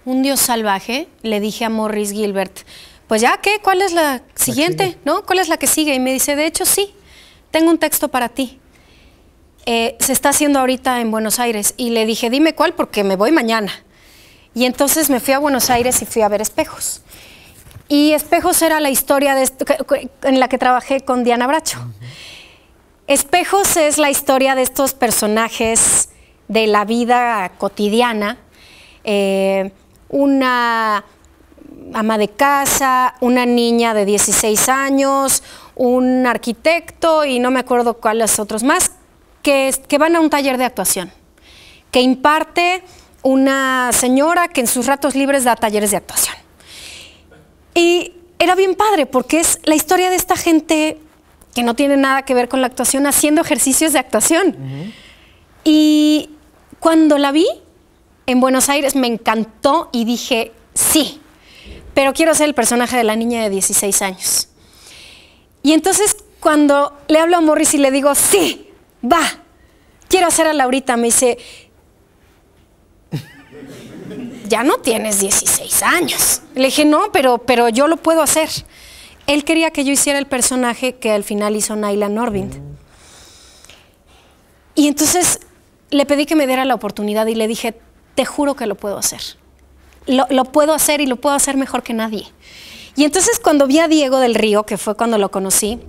Un Dios Salvaje, le dije a Morris Gilbert, pues ya, ¿qué? ¿Cuál es la siguiente? ¿No? ¿Cuál es la que sigue? Y me dice, de hecho, sí, tengo un texto para ti. Eh, se está haciendo ahorita en Buenos Aires. Y le dije, dime cuál, porque me voy mañana. Y entonces me fui a Buenos Aires y fui a ver espejos. Y Espejos era la historia de en la que trabajé con Diana Bracho. Espejos es la historia de estos personajes de la vida cotidiana. Eh, una ama de casa, una niña de 16 años, un arquitecto y no me acuerdo cuáles otros más, que, van a un taller de actuación, que imparte una señora que en sus ratos libres da talleres de actuación. Y era bien padre porque es la historia de esta gente que no tiene nada que ver con la actuación haciendo ejercicios de actuación. Y cuando la vi en Buenos Aires me encantó y dije, sí, pero quiero ser el personaje de la niña de 16 años. Y entonces cuando le hablo a Morris y le digo, sí, va, quiero hacer a Laurita, me dice, ya no tienes 16 años. Le dije, no, pero, pero yo lo puedo hacer. Él quería que yo hiciera el personaje que al final hizo Naila Norvind. Y entonces le pedí que me diera la oportunidad y le dije, te juro que lo puedo hacer lo, puedo hacer y lo puedo hacer mejor que nadie. Y entonces cuando vi a Diego del Río, que fue cuando lo conocí,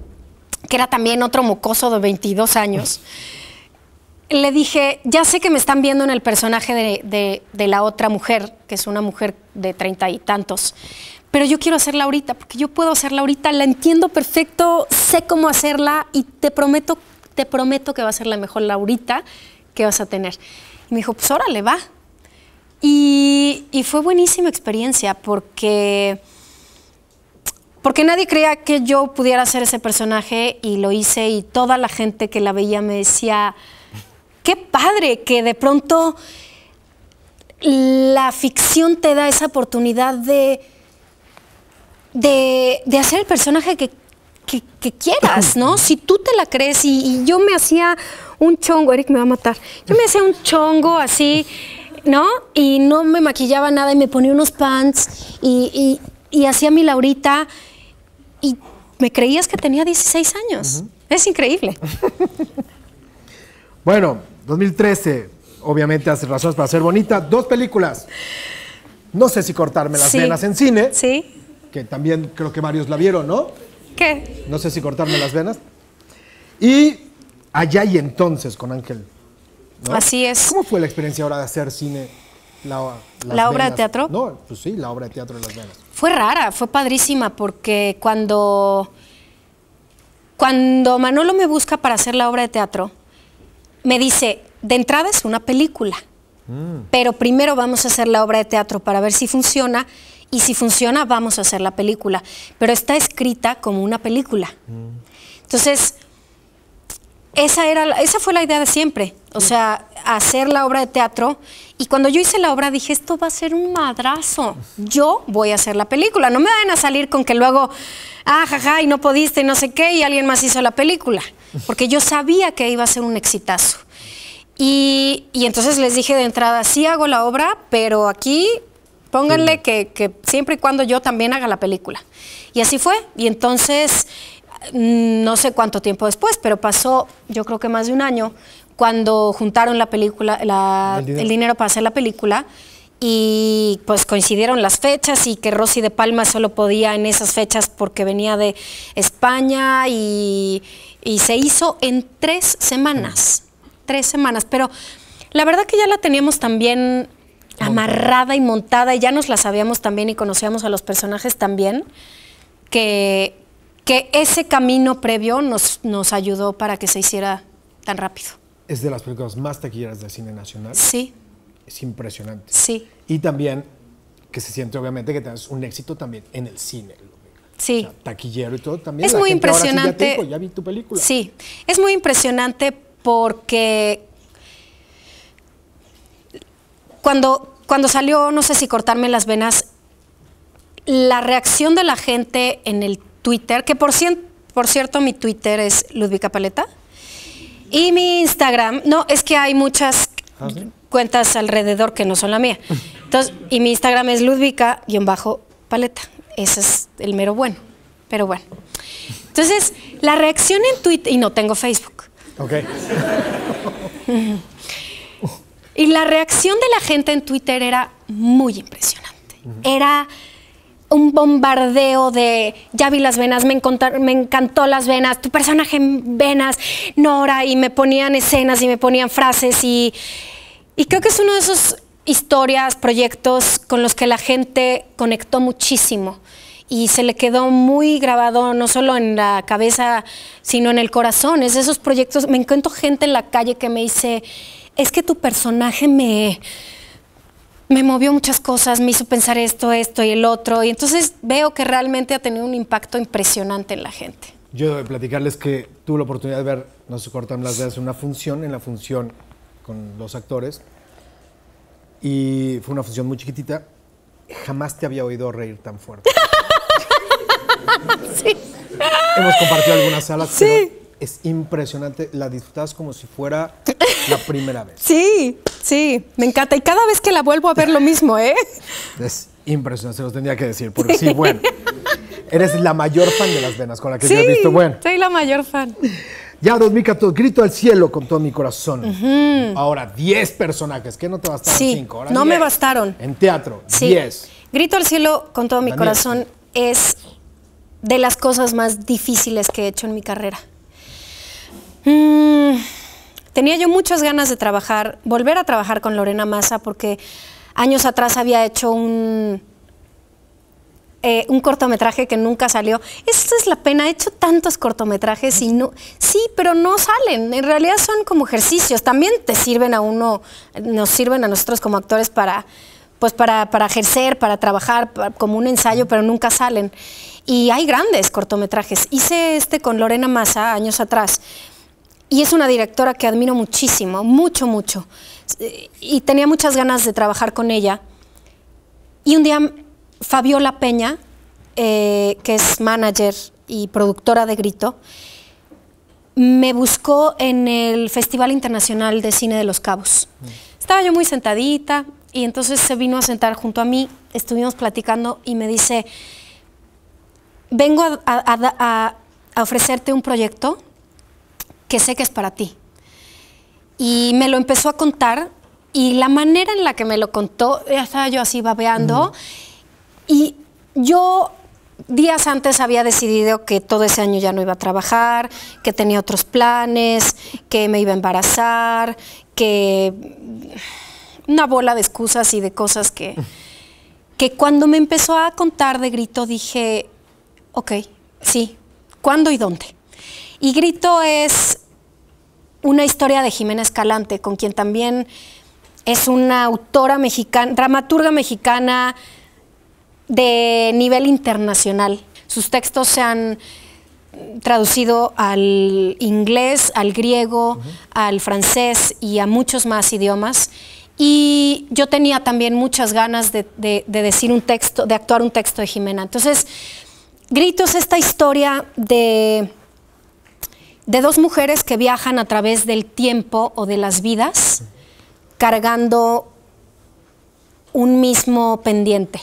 que era también otro mocoso de 22 años, le dije, ya sé que me están viendo en el personaje de, la otra mujer, que es una mujer de treinta y tantos, pero yo quiero hacerla ahorita, porque yo puedo hacerla ahorita, la entiendo perfecto, sé cómo hacerla y te prometo, te prometo que va a ser la mejor Laurita que vas a tener. Y me dijo, pues órale, va. Y, fue buenísima experiencia porque, porque nadie creía que yo pudiera hacer ese personaje y lo hice y toda la gente que la veía me decía, qué padre que de pronto la ficción te da esa oportunidad de, de, hacer el personaje que, quieras, ¿no? Si tú te la crees y, yo me hacía un chongo, Eric me va a matar, yo me hacía un chongo así ¿no? Y no me maquillaba nada y me ponía unos pants y, hacía mi Laurita y me creías que tenía 16 años. Es increíble. bueno, 2013, obviamente hace razones para ser bonita. Dos películas. No sé si cortarme las venas en cine. Sí. Que también creo que varios la vieron, ¿no? ¿Qué? No sé si cortarme las venas. Y allá y entonces con Ángel Así es. ¿Cómo fue la experiencia ahora de hacer cine? La, obra de teatro? No, pues sí, la obra de teatro de Las Venas. Fue rara, fue padrísima, porque cuando, cuando Manolo me busca para hacer la obra de teatro, me dice, de entrada es una película, mm. pero primero vamos a hacer la obra de teatro para ver si funciona, y si funciona vamos a hacer la película, pero está escrita como una película. Mm. Entonces, esa, era, esa fue la idea de siempre, o sea, hacer la obra de teatro. Y cuando yo hice la obra dije, esto va a ser un madrazo, yo voy a hacer la película, no me van a salir con que luego, ah, jaja, y no pudiste, y no sé qué, y alguien más hizo la película, porque yo sabía que iba a ser un exitazo. Y, entonces les dije de entrada, sí hago la obra, pero aquí pónganle que, que siempre y cuando yo también haga la película. Y así fue, y entonces... Mm, no sé cuánto tiempo después, pero pasó yo creo que más de un año cuando juntaron la película, el, dinero. para hacer la película y pues coincidieron las fechas y que Rosy de Palma solo podía en esas fechas porque venía de España y, y se hizo en tres semanas, tres semanas, pero la verdad que ya la teníamos también amarrada y montada y ya nos la sabíamos también y conocíamos a los personajes también que que ese camino previo nos, nos ayudó para que se hiciera tan rápido. Es de las películas más taquilleras del cine nacional. Sí. Es impresionante. Sí. Y también que se siente obviamente que tenés un éxito también en el cine. Sí. taquillero y todo también. Es muy impresionante. sí vi tu película. Sí, es muy impresionante porque cuando, cuando salió, no sé si cortarme las venas, la reacción de la gente en el Twitter, que por, por cierto mi Twitter es Ludvica Paleta. Y mi Instagram, no, es que hay muchas ah, cuentas alrededor que no son la mía. Entonces, y mi Instagram es Ludvica-paleta. Ese es el mero bueno, pero bueno. Entonces, la reacción en Twitter, y no tengo Facebook. Ok. y la reacción de la gente en Twitter era muy impresionante. Era un bombardeo de ya vi las venas, me, encantó las venas, tu personaje en venas, Nora, y me ponían escenas y me ponían frases y, y creo que es uno de esos historias, proyectos con los que la gente conectó muchísimo y se le quedó muy grabado no solo en la cabeza, sino en el corazón. Es de esos proyectos, me encuentro gente en la calle que me dice, es que tu personaje me me movió muchas cosas, me hizo pensar esto, esto y el otro. Y entonces veo que realmente ha tenido un impacto impresionante en la gente. Yo debo eh, platicarles que tuve la oportunidad de ver, no se cortan las veces, una función en la función con los actores. Y fue una función muy chiquitita. Jamás te había oído reír tan fuerte. sí. Hemos compartido algunas salas. Sí es impresionante. La disfrutas como si fuera la primera vez. Sí, sí, me encanta. Y cada vez que la vuelvo a ver lo mismo, ¿eh? Es impresionante, se los tenía que decir, porque sí, bueno. Eres la mayor fan de las venas con la que yo he visto. Bueno. Soy la mayor fan. Ya 2014, grito al cielo con todo mi corazón. Ahora, 10 personajes, que no te bastaron 5. Sí, no me bastaron. En teatro, 10. Grito al cielo con todo mi corazón es de las cosas más difíciles que he hecho en mi carrera. Mm, tenía yo muchas ganas de trabajar, volver a trabajar con Lorena Massa porque años atrás había hecho un, eh, un cortometraje que nunca salió. Esa es la pena, he hecho tantos cortometrajes y no, sí, pero no salen. En realidad son como ejercicios. También te sirven a uno, nos sirven a nosotros como actores para, pues para, ejercer, para trabajar, como un ensayo, pero nunca salen. Y hay grandes cortometrajes. Hice este con Lorena Massa años atrás y es una directora que admiro muchísimo, mucho, mucho. Eh, y tenía muchas ganas de trabajar con ella. Y un día Fabiola Peña, eh, que es manager y productora de Grito, me buscó en el Festival Internacional de Cine de los Cabos. Mm. Estaba yo muy sentadita y entonces se vino a sentar junto a mí, estuvimos platicando y me dice, vengo a ofrecerte un proyecto que sé que es para ti. Y me lo empezó a contar y la manera en la que me lo contó, ya estaba yo así babeando. Y yo días antes había decidido que todo ese año ya no iba a trabajar, que tenía otros planes, que me iba a embarazar, que una bola de excusas y de cosas que, que cuando me empezó a contar de grito dije, ok, sí, ¿cuándo y dónde? Y grito es una historia de Jimena Escalante, con quien también es una autora mexicana, dramaturga mexicana de nivel internacional. Sus textos se han traducido al inglés, al griego, al francés y a muchos más idiomas. Y yo tenía también muchas ganas de, de, decir un texto, de actuar un texto de Jimena. Entonces, Gritos, esta historia de de dos mujeres que viajan a través del tiempo o de las vidas cargando un mismo pendiente.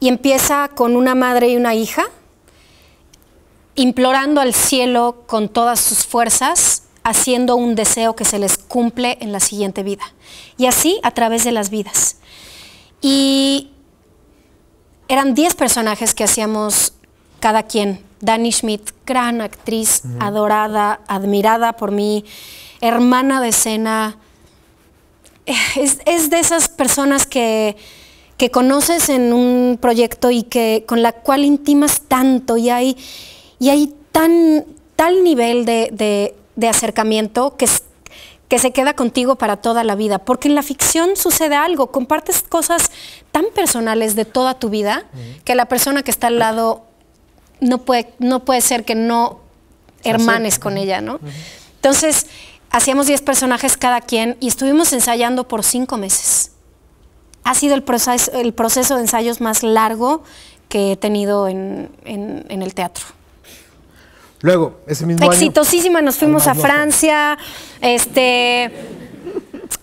Y empieza con una madre y una hija implorando al cielo con todas sus fuerzas, haciendo un deseo que se les cumple en la siguiente vida. Y así a través de las vidas. Y eran 10 personajes que hacíamos cada quien Dani Schmidt, gran actriz, adorada, admirada por mí, hermana de escena. Eh, es, de esas personas que, conoces en un proyecto y que con la cual intimas tanto y hay, y hay tan, tal nivel de, acercamiento que, que se queda contigo para toda la vida. Porque en la ficción sucede algo, compartes cosas tan personales de toda tu vida que la persona que está al lado no puede, no puede ser que no hermanes con ella, ¿no? Entonces, hacíamos 10 personajes cada quien y estuvimos ensayando por 5 meses. Ha sido el proceso, de ensayos más largo que he tenido en, el teatro. Luego, ese mismo Exitosísima, nos fuimos a Francia, este,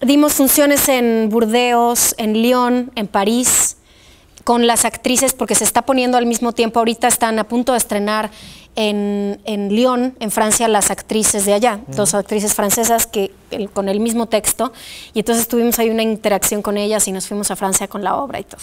dimos funciones en Burdeos, en Lyon, en París con las actrices, porque se está poniendo al mismo tiempo, ahorita están a punto de estrenar en, en Lyon, en Francia, las actrices de allá, dos actrices francesas que con el mismo texto, y entonces tuvimos ahí una interacción con ellas y nos fuimos a Francia con la obra y todo.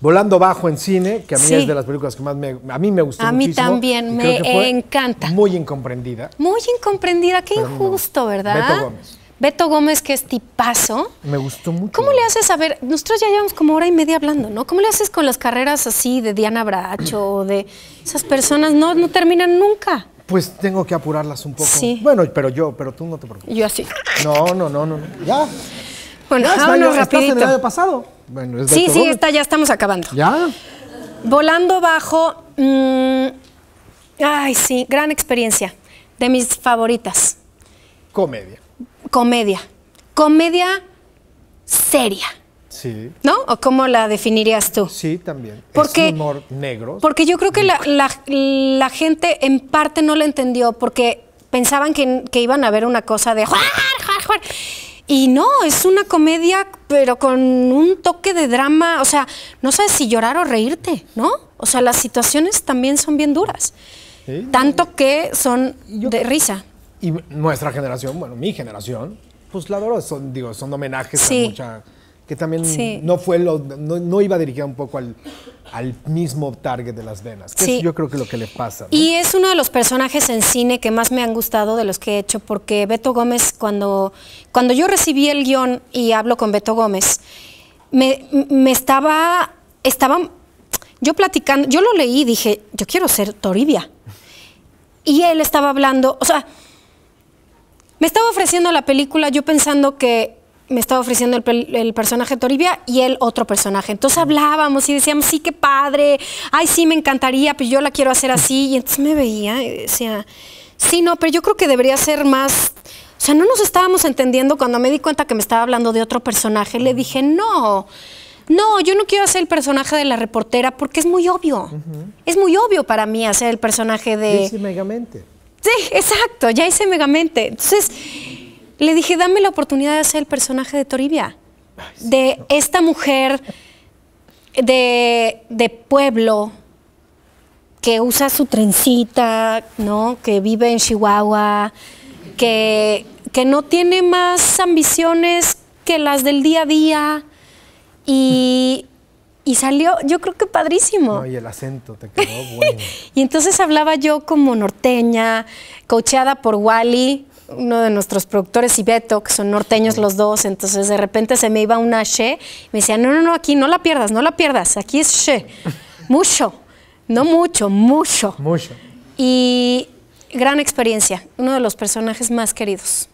Volando bajo en cine, que a mí es de las películas que más me, a mí me gustó. A mí también, me encanta. Muy incomprendida. Muy incomprendida, qué injusto, ¿verdad? Beto Gómez. Beto Gómez, que es tipazo. Me gustó mucho. ¿Cómo le haces a ver? Nosotros ya llevamos como hora y media hablando, ¿no? ¿Cómo le haces con las carreras así de Diana Bracho o de esas personas? No, no terminan nunca. Pues tengo que apurarlas un poco. Sí. Bueno, pero yo, pero tú no te preocupes. Yo así. No, no, no, no. Ya. Bueno, ya, está, ya el año pasado. Bueno, es sí, sí, está, ya estamos acabando. Ya. Volando bajo. Mm, ay, sí, gran experiencia. De mis favoritas. Comedia comedia. Comedia seria. Sí. ¿No? ¿O cómo la definirías tú? Sí, también. Porque, es humor negro. Porque yo creo que la, gente en parte no la entendió porque pensaban que, iban a ver una cosa de... ¡Juar, Y no, es una comedia, pero con un toque de drama. O sea, no sabes si llorar o reírte, ¿no? O sea, las situaciones también son bien duras. tanto que son de risa. Y nuestra generación, bueno, mi generación, pues la adoro, son, digo, son homenajes a mucha que también no fue lo, no, iba dirigida un poco al, al, mismo target de las venas, que es yo creo que lo que le pasa. Y es uno de los personajes en cine que más me han gustado de los que he hecho, porque Beto Gómez, cuando, cuando yo recibí el guión y hablo con Beto Gómez, me, me estaba, estaba, yo platicando, yo lo leí y dije, yo quiero ser Toribia. Y él estaba hablando, o sea, me estaba ofreciendo la película, yo pensando que me estaba ofreciendo el, personaje Toribia y el otro personaje. Entonces hablábamos y decíamos, sí, qué padre, ay, sí, me encantaría, pues yo la quiero hacer así. Y entonces me veía y decía, sí, no, pero yo creo que debería ser más... O sea, no nos estábamos entendiendo cuando me di cuenta que me estaba hablando de otro personaje. Le dije, no, no, yo no quiero hacer el personaje de la reportera porque es muy obvio. Es muy obvio para mí hacer el personaje de... Sí, exacto, ya hice Megamente. Entonces le dije, dame la oportunidad de hacer el personaje de Toribia, de esta mujer de, pueblo, que usa su trencita, ¿no? Que vive en Chihuahua, que, que, no tiene más ambiciones que las del día a día y, y salió, yo creo que padrísimo. No, y el acento te quedó bueno. y entonces hablaba yo como norteña, coacheada por Wally, uno de nuestros productores y Beto, que son norteños los dos, entonces de repente se me iba una she, me decía, no, no, no, aquí no la pierdas, no la pierdas, aquí es she, mucho, no mucho, mucho. Mucho. Y gran experiencia, uno de los personajes más queridos.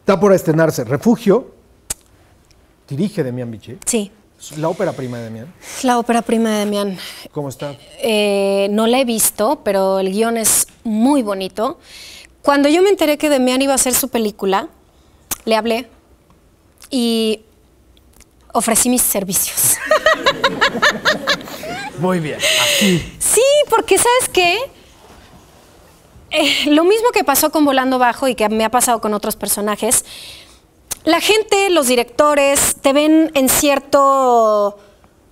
Está por estrenarse Refugio, dirige de Miami Sí. La ópera prima de Demián. La ópera prima de Demián. ¿Cómo está? Eh, no la he visto, pero el guión es muy bonito. Cuando yo me enteré que Demián iba a hacer su película, le hablé y ofrecí mis servicios. Muy bien, Sí, porque sabes qué? Eh, lo mismo que pasó con Volando Bajo y que me ha pasado con otros personajes, la gente, los directores, te ven en cierto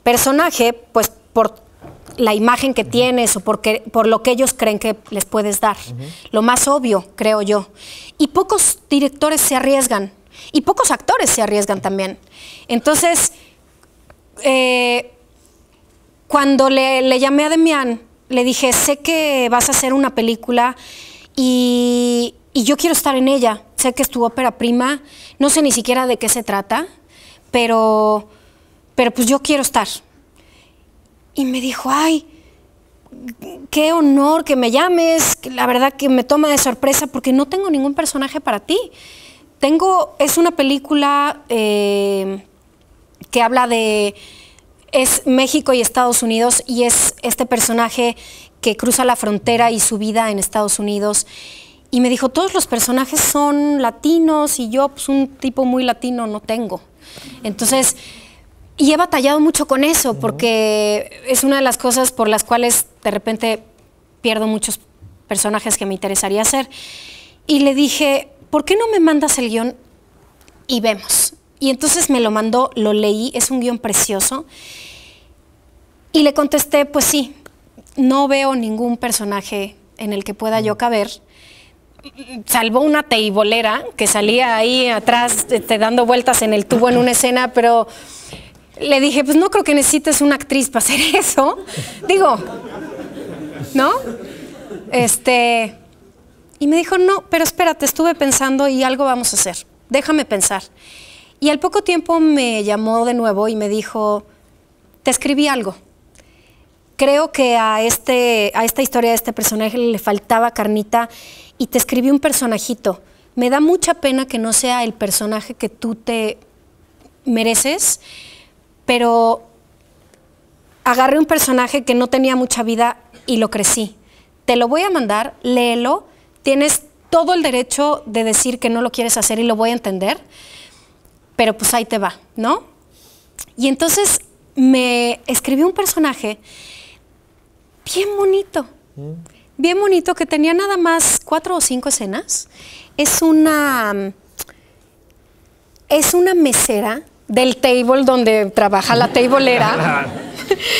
personaje, pues por la imagen que tienes o por lo que ellos creen que les puedes dar. Lo más obvio, creo yo. Y pocos directores se arriesgan y pocos actores se arriesgan también. Entonces, eh, cuando le, llamé a Demián, le dije, sé que vas a hacer una película y y yo quiero estar en ella. Sé que es tu ópera prima, no sé ni siquiera de qué se trata, pero, pero pues yo quiero estar. Y me dijo, ay, qué honor que me llames, la verdad que me toma de sorpresa porque no tengo ningún personaje para ti. Tengo, es una película eh, que habla de, es México y Estados Unidos y es este personaje que cruza la frontera y su vida en Estados Unidos y me dijo, todos los personajes son latinos y yo, pues un tipo muy latino no tengo. Entonces, y he batallado mucho con eso, porque es una de las cosas por las cuales de repente pierdo muchos personajes que me interesaría hacer. Y le dije, ¿por qué no me mandas el guión y vemos? Y entonces me lo mandó, lo leí, es un guión precioso. Y le contesté, pues sí, no veo ningún personaje en el que pueda yo caber salvó una teibolera que salía ahí atrás este, dando vueltas en el tubo en una escena, pero le dije, pues no creo que necesites una actriz para hacer eso. Digo, ¿no? Este, y me dijo, no, pero espérate, estuve pensando y algo vamos a hacer, déjame pensar. Y al poco tiempo me llamó de nuevo y me dijo, te escribí algo. Creo que a, este, a esta historia, de este personaje le faltaba carnita y te escribí un personajito. Me da mucha pena que no sea el personaje que tú te mereces, pero agarré un personaje que no tenía mucha vida y lo crecí. Te lo voy a mandar, léelo, tienes todo el derecho de decir que no lo quieres hacer y lo voy a entender, pero pues ahí te va, ¿no? Y entonces me escribió un personaje bien bonito. Mm bien bonito que tenía nada más cuatro o cinco escenas. Es una, es una mesera del table donde trabaja la tablera.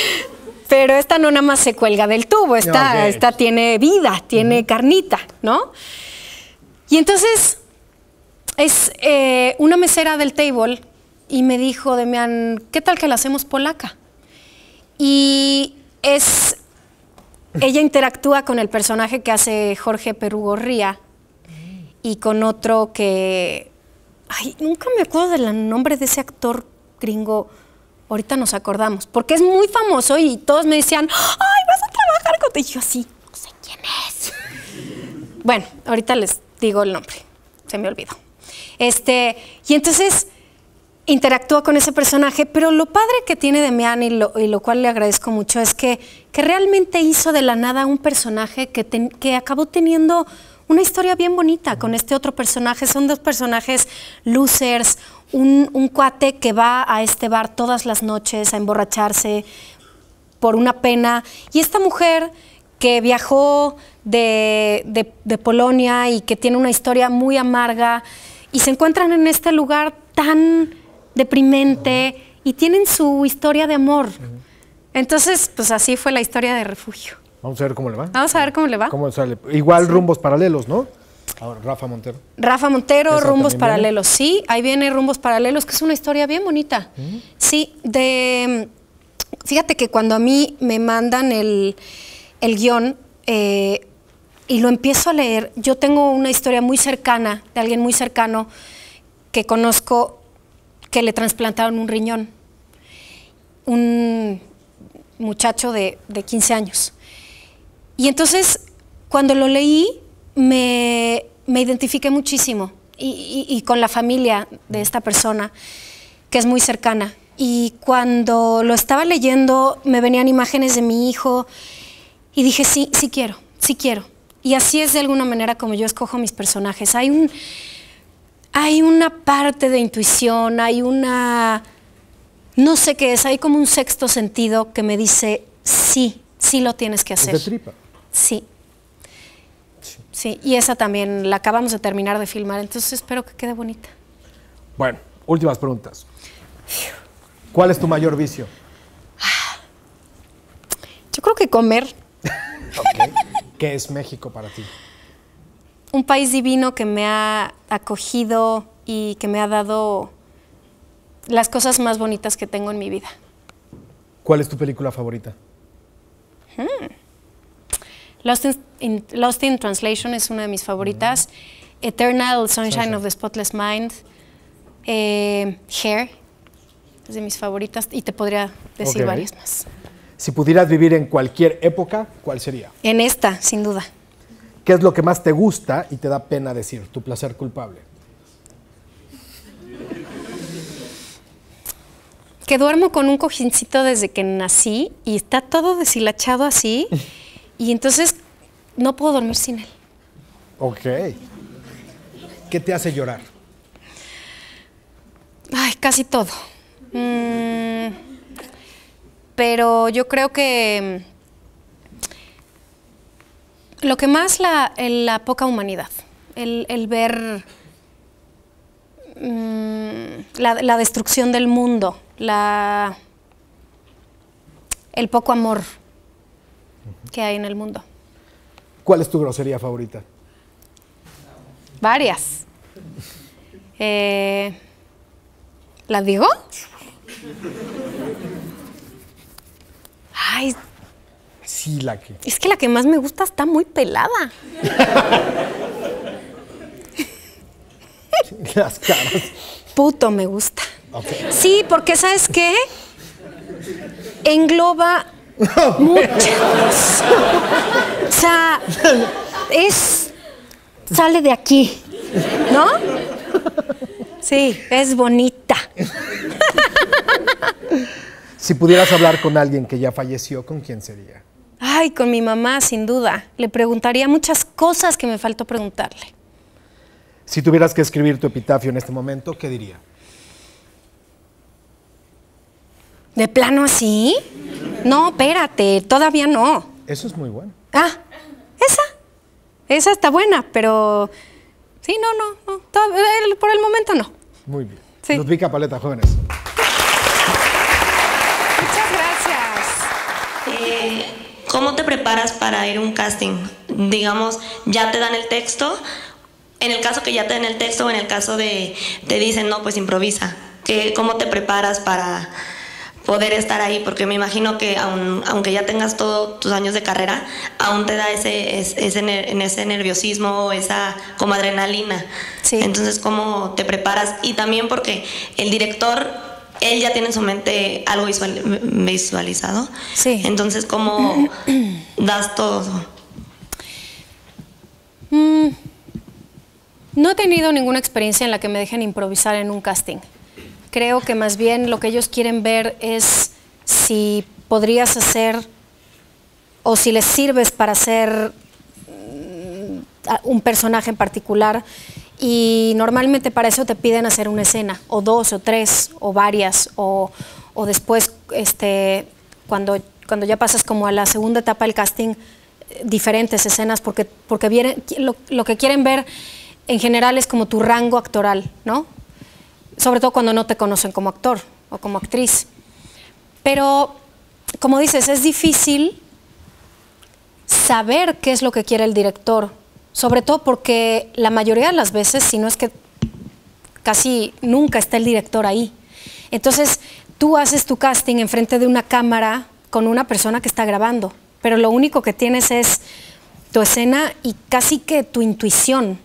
Pero esta no nada más se cuelga del tubo, esta, tiene vida, tiene carnita, ¿no? Y entonces es eh, una mesera del table y me dijo, Demian, ¿qué tal que la hacemos polaca? Y es ella interactúa con el personaje que hace Jorge Perugorría y con otro que... Ay, nunca me acuerdo del nombre de ese actor gringo. Ahorita nos acordamos, porque es muy famoso y todos me decían, ay, vas a trabajar con... Y yo así, no sé quién es. bueno, ahorita les digo el nombre, se me olvidó. Este, y entonces interactúa con ese personaje, pero lo padre que tiene Demian y lo, y lo cual le agradezco mucho es que, que, realmente hizo de la nada un personaje que, acabó teniendo una historia bien bonita con este otro personaje. Son dos personajes losers, un, cuate que va a este bar todas las noches a emborracharse por una pena y esta mujer que viajó de, Polonia y que tiene una historia muy amarga y se encuentran en este lugar tan deprimente y tienen su historia de amor. Entonces, pues así fue la historia de Refugio. Vamos a ver cómo le va. Vamos a ver cómo le va. Igual rumbos paralelos, ¿no? Ahora, Rafa Montero. Rafa Montero, Rumbos Paralelos, sí, ahí viene Rumbos Paralelos, que es una historia bien bonita. Sí, de... Fíjate que cuando a mí me mandan el, el guión eh, y lo empiezo a leer, yo tengo una historia muy cercana, de alguien muy cercano que conozco que le trasplantaron un riñón. Un muchacho de, 15 años. Y entonces, cuando lo leí, me, me identifiqué muchísimo y, y, con la familia de esta persona, que es muy cercana. Y cuando lo estaba leyendo, me venían imágenes de mi hijo y dije, sí, sí quiero, sí quiero. Y así es de alguna manera como yo escojo mis personajes. Hay un, hay una parte de intuición, hay una, no sé qué es, hay como un sexto sentido que me dice, sí, sí lo tienes que hacer. de tripa. Sí. sí. y esa también la acabamos de terminar de filmar, entonces espero que quede bonita. Bueno, últimas preguntas. ¿Cuál es tu mayor vicio? Yo creo que comer. ¿Qué es México para ti? un país divino que me ha acogido y que me ha dado las cosas más bonitas que tengo en mi vida. ¿Cuál es tu película favorita? Hmm. Lost, in, Translation es una de mis favoritas. Mm. Eternal Sunshine, of the Spotless Mind. Eh, Hair es de mis favoritas y te podría decir varias más. Si pudieras vivir en cualquier época, ¿cuál sería? En esta, sin duda. ¿Qué es lo que más te gusta y te da pena decir? Tu placer culpable. Que duermo con un cojincito desde que nací y está todo deshilachado así y entonces no puedo dormir sin él. Ok. ¿Qué te hace llorar? Ay, casi todo. Mm, pero yo creo que lo que más la, la poca humanidad, el, el ver mm, la, destrucción del mundo, la, el poco amor que hay en el mundo. ¿Cuál es tu grosería favorita? Varias. Eh, ¿La digo? Ay, es que la que más me gusta está muy pelada. Las caras. Puto me gusta. Sí, porque ¿sabes qué? Engloba muchos. o sea, es. sale de aquí. ¿No? Sí, es bonita. si pudieras hablar con alguien que ya falleció, ¿con quién sería? Ay, con mi mamá, sin duda. Le preguntaría muchas cosas que me faltó preguntarle. Si tuvieras que escribir tu epitafio en este momento, ¿qué diría? ¿De plano así? No, espérate, todavía no. Eso es muy bueno. Ah, esa. Esa está buena, pero sí, no, no, por el momento no. Muy bien. Sí. pica Paleta, jóvenes. ¿Cómo te preparas para ir a un casting? Digamos, ya te dan el texto, en el caso que ya te den el texto o en el caso de te dicen, no, pues improvisa. ¿Cómo te preparas para poder estar ahí? Porque me imagino que aunque ya tengas todos tus años de carrera, aún te da ese, ese, nerviosismo, esa como adrenalina. Sí. Entonces, ¿cómo te preparas? Y también porque el director él ya tiene en su mente algo visualizado. Sí. Entonces, ¿cómo das todo mm, no he tenido ninguna experiencia en la que me dejen improvisar en un casting. Creo que más bien lo que ellos quieren ver es si podrías hacer o si les sirves para hacer mm, un personaje en particular y normalmente para eso te piden hacer una escena, o dos, o tres, o varias, o, después, este, cuando, ya pasas como a la segunda etapa del casting, diferentes escenas, porque, vienen, lo que quieren ver en general es como tu rango actoral, ¿no? Sobre todo cuando no te conocen como actor o como actriz. Pero, como dices, es difícil saber qué es lo que quiere el director, sobre todo porque la mayoría de las veces, si no es que casi nunca está el director ahí. Entonces, tú haces tu casting enfrente de una cámara con una persona que está grabando, pero lo único que tienes es tu escena y casi que tu intuición,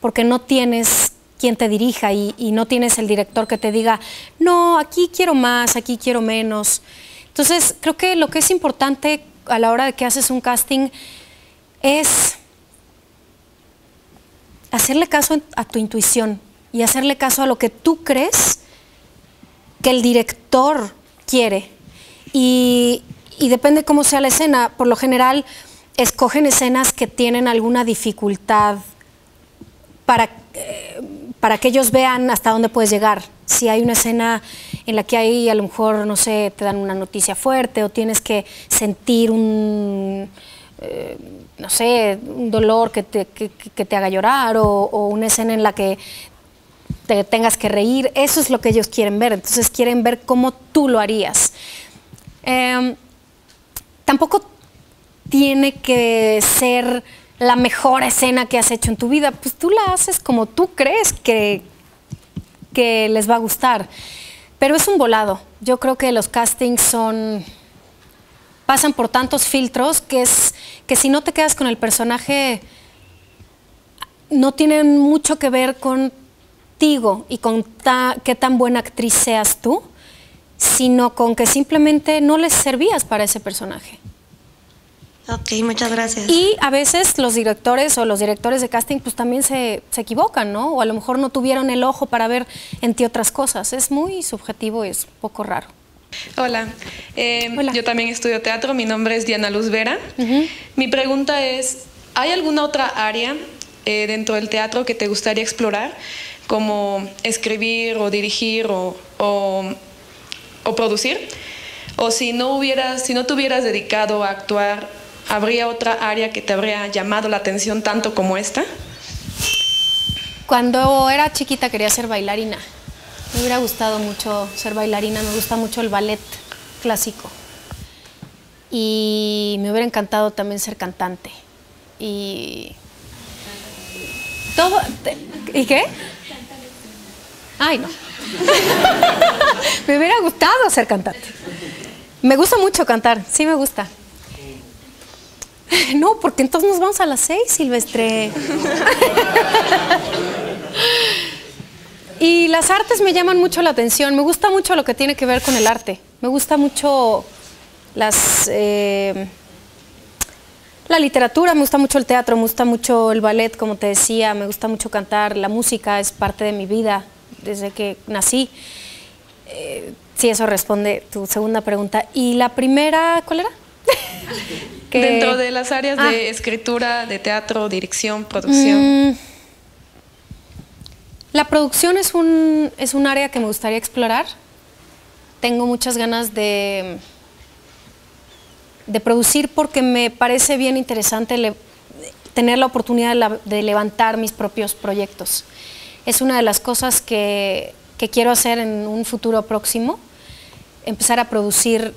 porque no tienes quien te dirija y, y no tienes el director que te diga, no, aquí quiero más, aquí quiero menos. Entonces, creo que lo que es importante a la hora de que haces un casting es hacerle caso a tu intuición y hacerle caso a lo que tú crees que el director quiere. Y, depende cómo sea la escena. Por lo general, escogen escenas que tienen alguna dificultad para, eh, para que ellos vean hasta dónde puedes llegar. Si hay una escena en la que hay, a lo mejor, no sé, te dan una noticia fuerte o tienes que sentir un eh, no sé, un dolor que te, te haga llorar o, una escena en la que te tengas que reír. Eso es lo que ellos quieren ver. Entonces quieren ver cómo tú lo harías. Em, tampoco tiene que ser la mejor escena que has hecho en tu vida. Pues tú la haces como tú crees que, que les va a gustar. Pero es un volado. Yo creo que los castings son pasan por tantos filtros que es que si no te quedas con el personaje, no tienen mucho que ver contigo y con qué tan buena actriz seas tú, sino con que simplemente no les servías para ese personaje. Ok, muchas gracias. Y a veces los directores o los directores de casting pues también se, se, equivocan, ¿no? O a lo mejor no tuvieron el ojo para ver en ti otras cosas. Es muy subjetivo y es poco raro. Em, Hola, yo también estudio teatro, mi nombre es Diana Luz Vera. Mi pregunta es, ¿hay alguna otra área eh, dentro del teatro que te gustaría explorar, como escribir o dirigir o, producir? O si no, si no te hubieras dedicado a actuar, ¿habría otra área que te habría llamado la atención tanto como esta? Cuando era chiquita quería ser bailarina. Me hubiera gustado mucho ser bailarina, me gusta mucho el ballet clásico. Y me hubiera encantado también ser cantante. Y. Todo. ¿Y qué? Ay, no. me hubiera gustado ser cantante. Me gusta mucho cantar, sí me gusta. No, porque entonces nos vamos a las seis, Silvestre. Y las artes me llaman mucho la atención, me gusta mucho lo que tiene que ver con el arte, me gusta mucho las... Eh, la literatura, me gusta mucho el teatro, me gusta mucho el ballet, como te decía, me gusta mucho cantar, la música es parte de mi vida desde que nací. Eh, si eso responde tu segunda pregunta. ¿Y la primera, cuál era? Dentro de las áreas de ah. escritura, de teatro, dirección, producción. Mm, la producción es un, es un área que me gustaría explorar. Tengo muchas ganas de, de producir porque me parece bien interesante tener la oportunidad de, levantar mis propios proyectos. Es una de las cosas que, quiero hacer en un futuro próximo, empezar a producir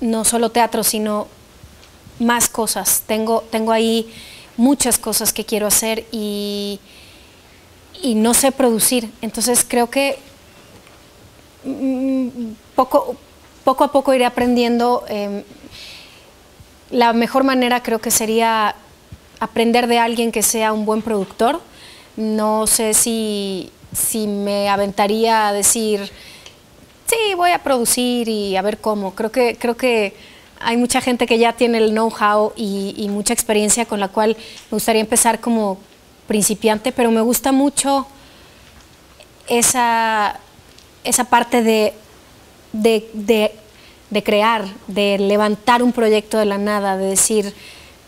no solo teatro, sino más cosas. Tengo, tengo ahí muchas cosas que quiero hacer y y no sé producir. Entonces creo que mm, poco, poco a poco iré aprendiendo. Em, la mejor manera creo que sería aprender de alguien que sea un buen productor. No sé si, me aventaría a decir, sí, voy a producir y a ver cómo. Creo que, creo que hay mucha gente que ya tiene el know-how y, mucha experiencia con la cual me gustaría empezar como principiante, pero me gusta mucho esa, esa parte de, crear, de levantar un proyecto de la nada, de decir,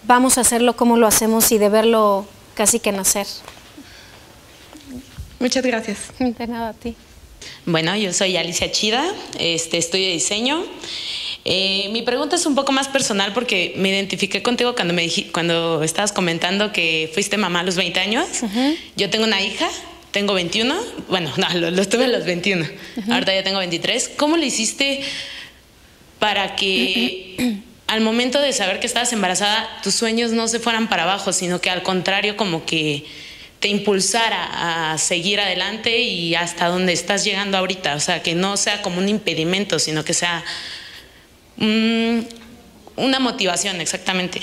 vamos a hacerlo como lo hacemos y de verlo casi que nacer. Muchas gracias. De nada a ti. Bueno, yo soy Alicia Chida, este, estudio diseño eh, mi pregunta es un poco más personal porque me identifiqué contigo cuando, me cuando estabas comentando que fuiste mamá a los 20 años. Yo tengo una hija, tengo 21. Bueno, no, lo, tuve a los 21. Ahorita ya tengo 23. ¿Cómo le hiciste para que... al momento de saber que estabas embarazada, tus sueños no se fueran para abajo, sino que al contrario, como que te impulsara a seguir adelante y hasta donde estás llegando ahorita. O sea, que no sea como un impedimento, sino que sea Mm, una motivación, exactamente.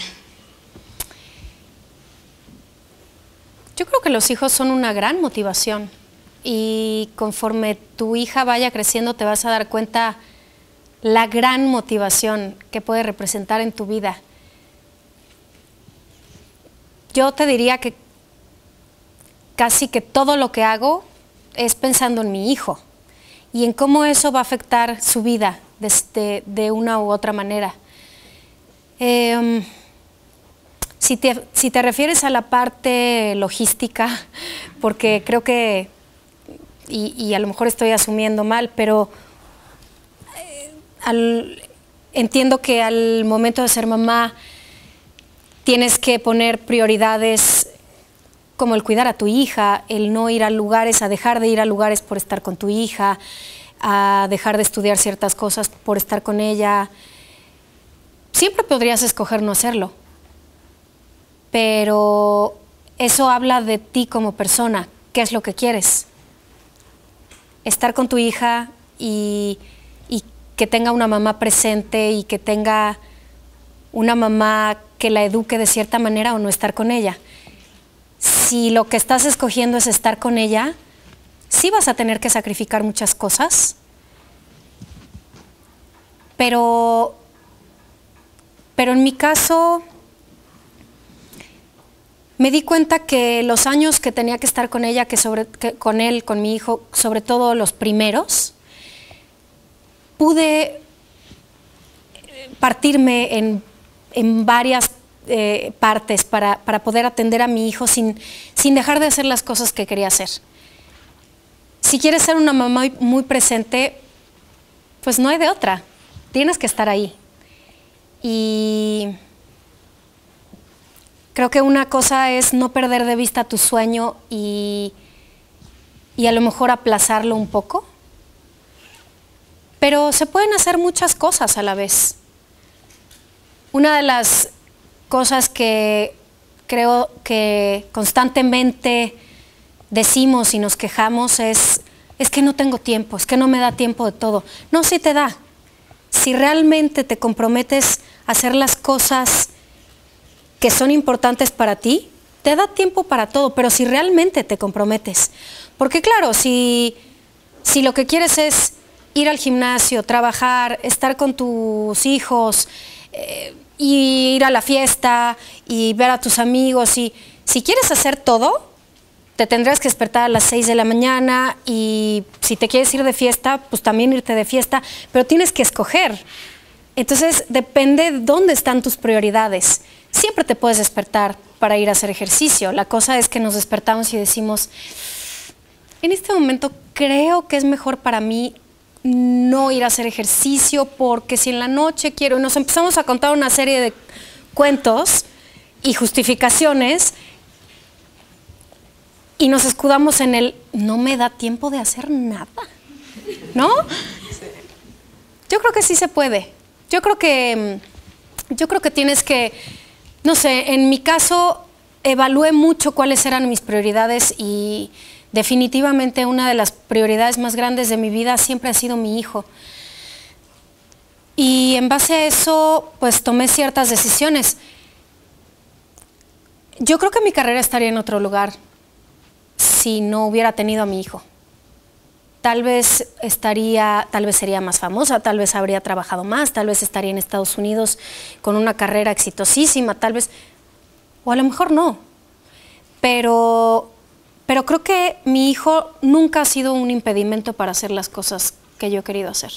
Yo creo que los hijos son una gran motivación y conforme tu hija vaya creciendo te vas a dar cuenta la gran motivación que puede representar en tu vida. Yo te diría que casi que todo lo que hago es pensando en mi hijo y en cómo eso va a afectar su vida, de, este, de, una u otra manera. Em, si, te, refieres a la parte logística, porque creo que, y, a lo mejor estoy asumiendo mal, pero eh, entiendo que al momento de ser mamá tienes que poner prioridades como el cuidar a tu hija, el no ir a lugares, a dejar de ir a lugares por estar con tu hija, a dejar de estudiar ciertas cosas por estar con ella. Siempre podrías escoger no hacerlo, pero eso habla de ti como persona, qué es lo que quieres. Estar con tu hija y, y que tenga una mamá presente y que tenga una mamá que la eduque de cierta manera o no estar con ella. Si lo que estás escogiendo es estar con ella, sí vas a tener que sacrificar muchas cosas, pero, pero en mi caso me di cuenta que los años que tenía que estar con ella, que, sobre, con él, con mi hijo, sobre todo los primeros, pude eh, partirme en, varias eh, partes para, para, poder atender a mi hijo sin, sin dejar de hacer las cosas que quería hacer si quieres ser una mamá muy presente, pues no hay de otra. Tienes que estar ahí. Y creo que una cosa es no perder de vista tu sueño y, y a lo mejor aplazarlo un poco. Pero se pueden hacer muchas cosas a la vez. Una de las cosas que creo que constantemente decimos y nos quejamos es, es que no tengo tiempo, es que no me da tiempo de todo. No, si te da. Si realmente te comprometes a hacer las cosas que son importantes para ti, te da tiempo para todo, pero si realmente te comprometes. Porque claro, si, lo que quieres es ir al gimnasio, trabajar, estar con tus hijos, eh, ir a la fiesta y ver a tus amigos, y si quieres hacer todo, te tendrás que despertar a las 6 de la mañana y si te quieres ir de fiesta, pues también irte de fiesta, pero tienes que escoger. Entonces depende dónde están tus prioridades. Siempre te puedes despertar para ir a hacer ejercicio. La cosa es que nos despertamos y decimos, en este momento creo que es mejor para mí no ir a hacer ejercicio porque si en la noche quiero, y nos empezamos a contar una serie de cuentos y justificaciones y nos escudamos en el no me da tiempo de hacer nada, ¿no? Yo creo que sí se puede. Yo creo que, mm, yo creo que tienes que, no sé, en mi caso evalué mucho cuáles eran mis prioridades y definitivamente una de las prioridades más grandes de mi vida siempre ha sido mi hijo. Y en base a eso, pues tomé ciertas decisiones. Yo creo que mi carrera estaría en otro lugar si no hubiera tenido a mi hijo. Tal vez estaría, tal vez sería más famosa, tal vez habría trabajado más, tal vez estaría en Estados Unidos con una carrera exitosísima, tal vez, o a lo mejor no. Pero, pero creo que mi hijo nunca ha sido un impedimento para hacer las cosas que yo he querido hacer.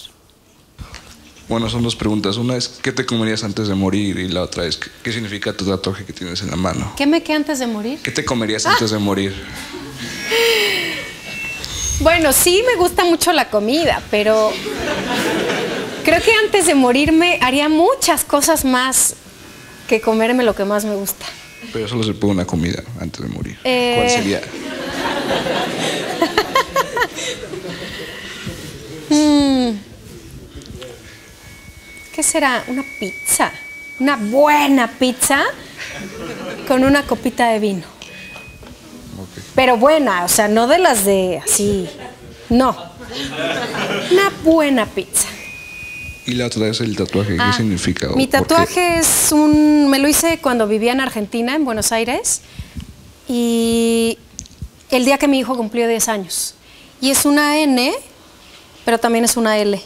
Bueno, son dos preguntas. Una es, ¿qué te comerías antes de morir? Y la otra es, ¿qué significa tu tatuaje que tienes en la mano? ¿Qué me queda antes de morir? ¿Qué te comerías antes de morir? Bueno, sí me gusta mucho la comida, pero creo que antes de morirme haría muchas cosas más que comerme lo que más me gusta. Pero solo se puede una comida antes de morir. Eh, ¿Cuál sería? Mm, ¿Qué será? Una pizza. Una buena pizza con una copita de vino. Pero buena, o sea, no de las de así. No. Una buena pizza. Y la otra es el tatuaje, ¿qué ah, significa? Mi tatuaje es un... me lo hice cuando vivía en Argentina, en Buenos Aires, y el día que mi hijo cumplió 10 años. Y es una N, pero también es una L.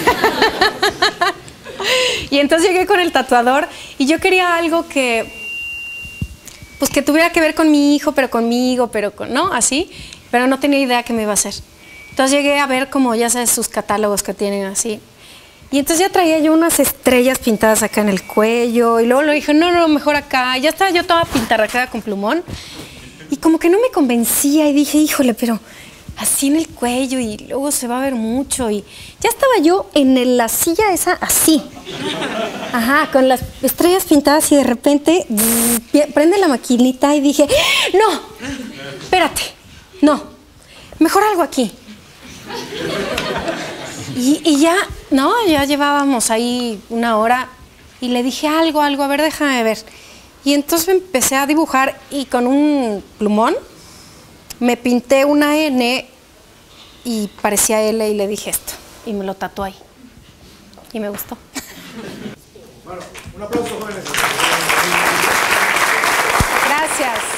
Ah. Y entonces llegué con el tatuador y yo quería algo que, pues que tuviera que ver con mi hijo, pero conmigo, pero ¿no? Así, pero no tenía idea qué me iba a hacer. Entonces llegué a ver como, ya sabes, sus catálogos que tienen así. Y entonces ya traía yo unas estrellas pintadas acá en el cuello y luego le dije, no, no, mejor acá. ya estaba yo toda pintarracada con plumón y como que no me convencía y dije, híjole, pero así en el cuello y luego se va a ver mucho. Y ya estaba yo en la silla esa así. Ajá, con las estrellas pintadas y de repente mm, prende la maquinita y dije, no, espérate, no, mejor algo aquí. Y, y, ya, no, ya llevábamos ahí una hora y le dije algo, algo, a ver, déjame ver. Y entonces me empecé a dibujar y con un plumón me pinté una N y parecía L y le dije esto. Y me lo tatué ahí. Y me gustó. Bueno, un aplauso, jóvenes. Gracias.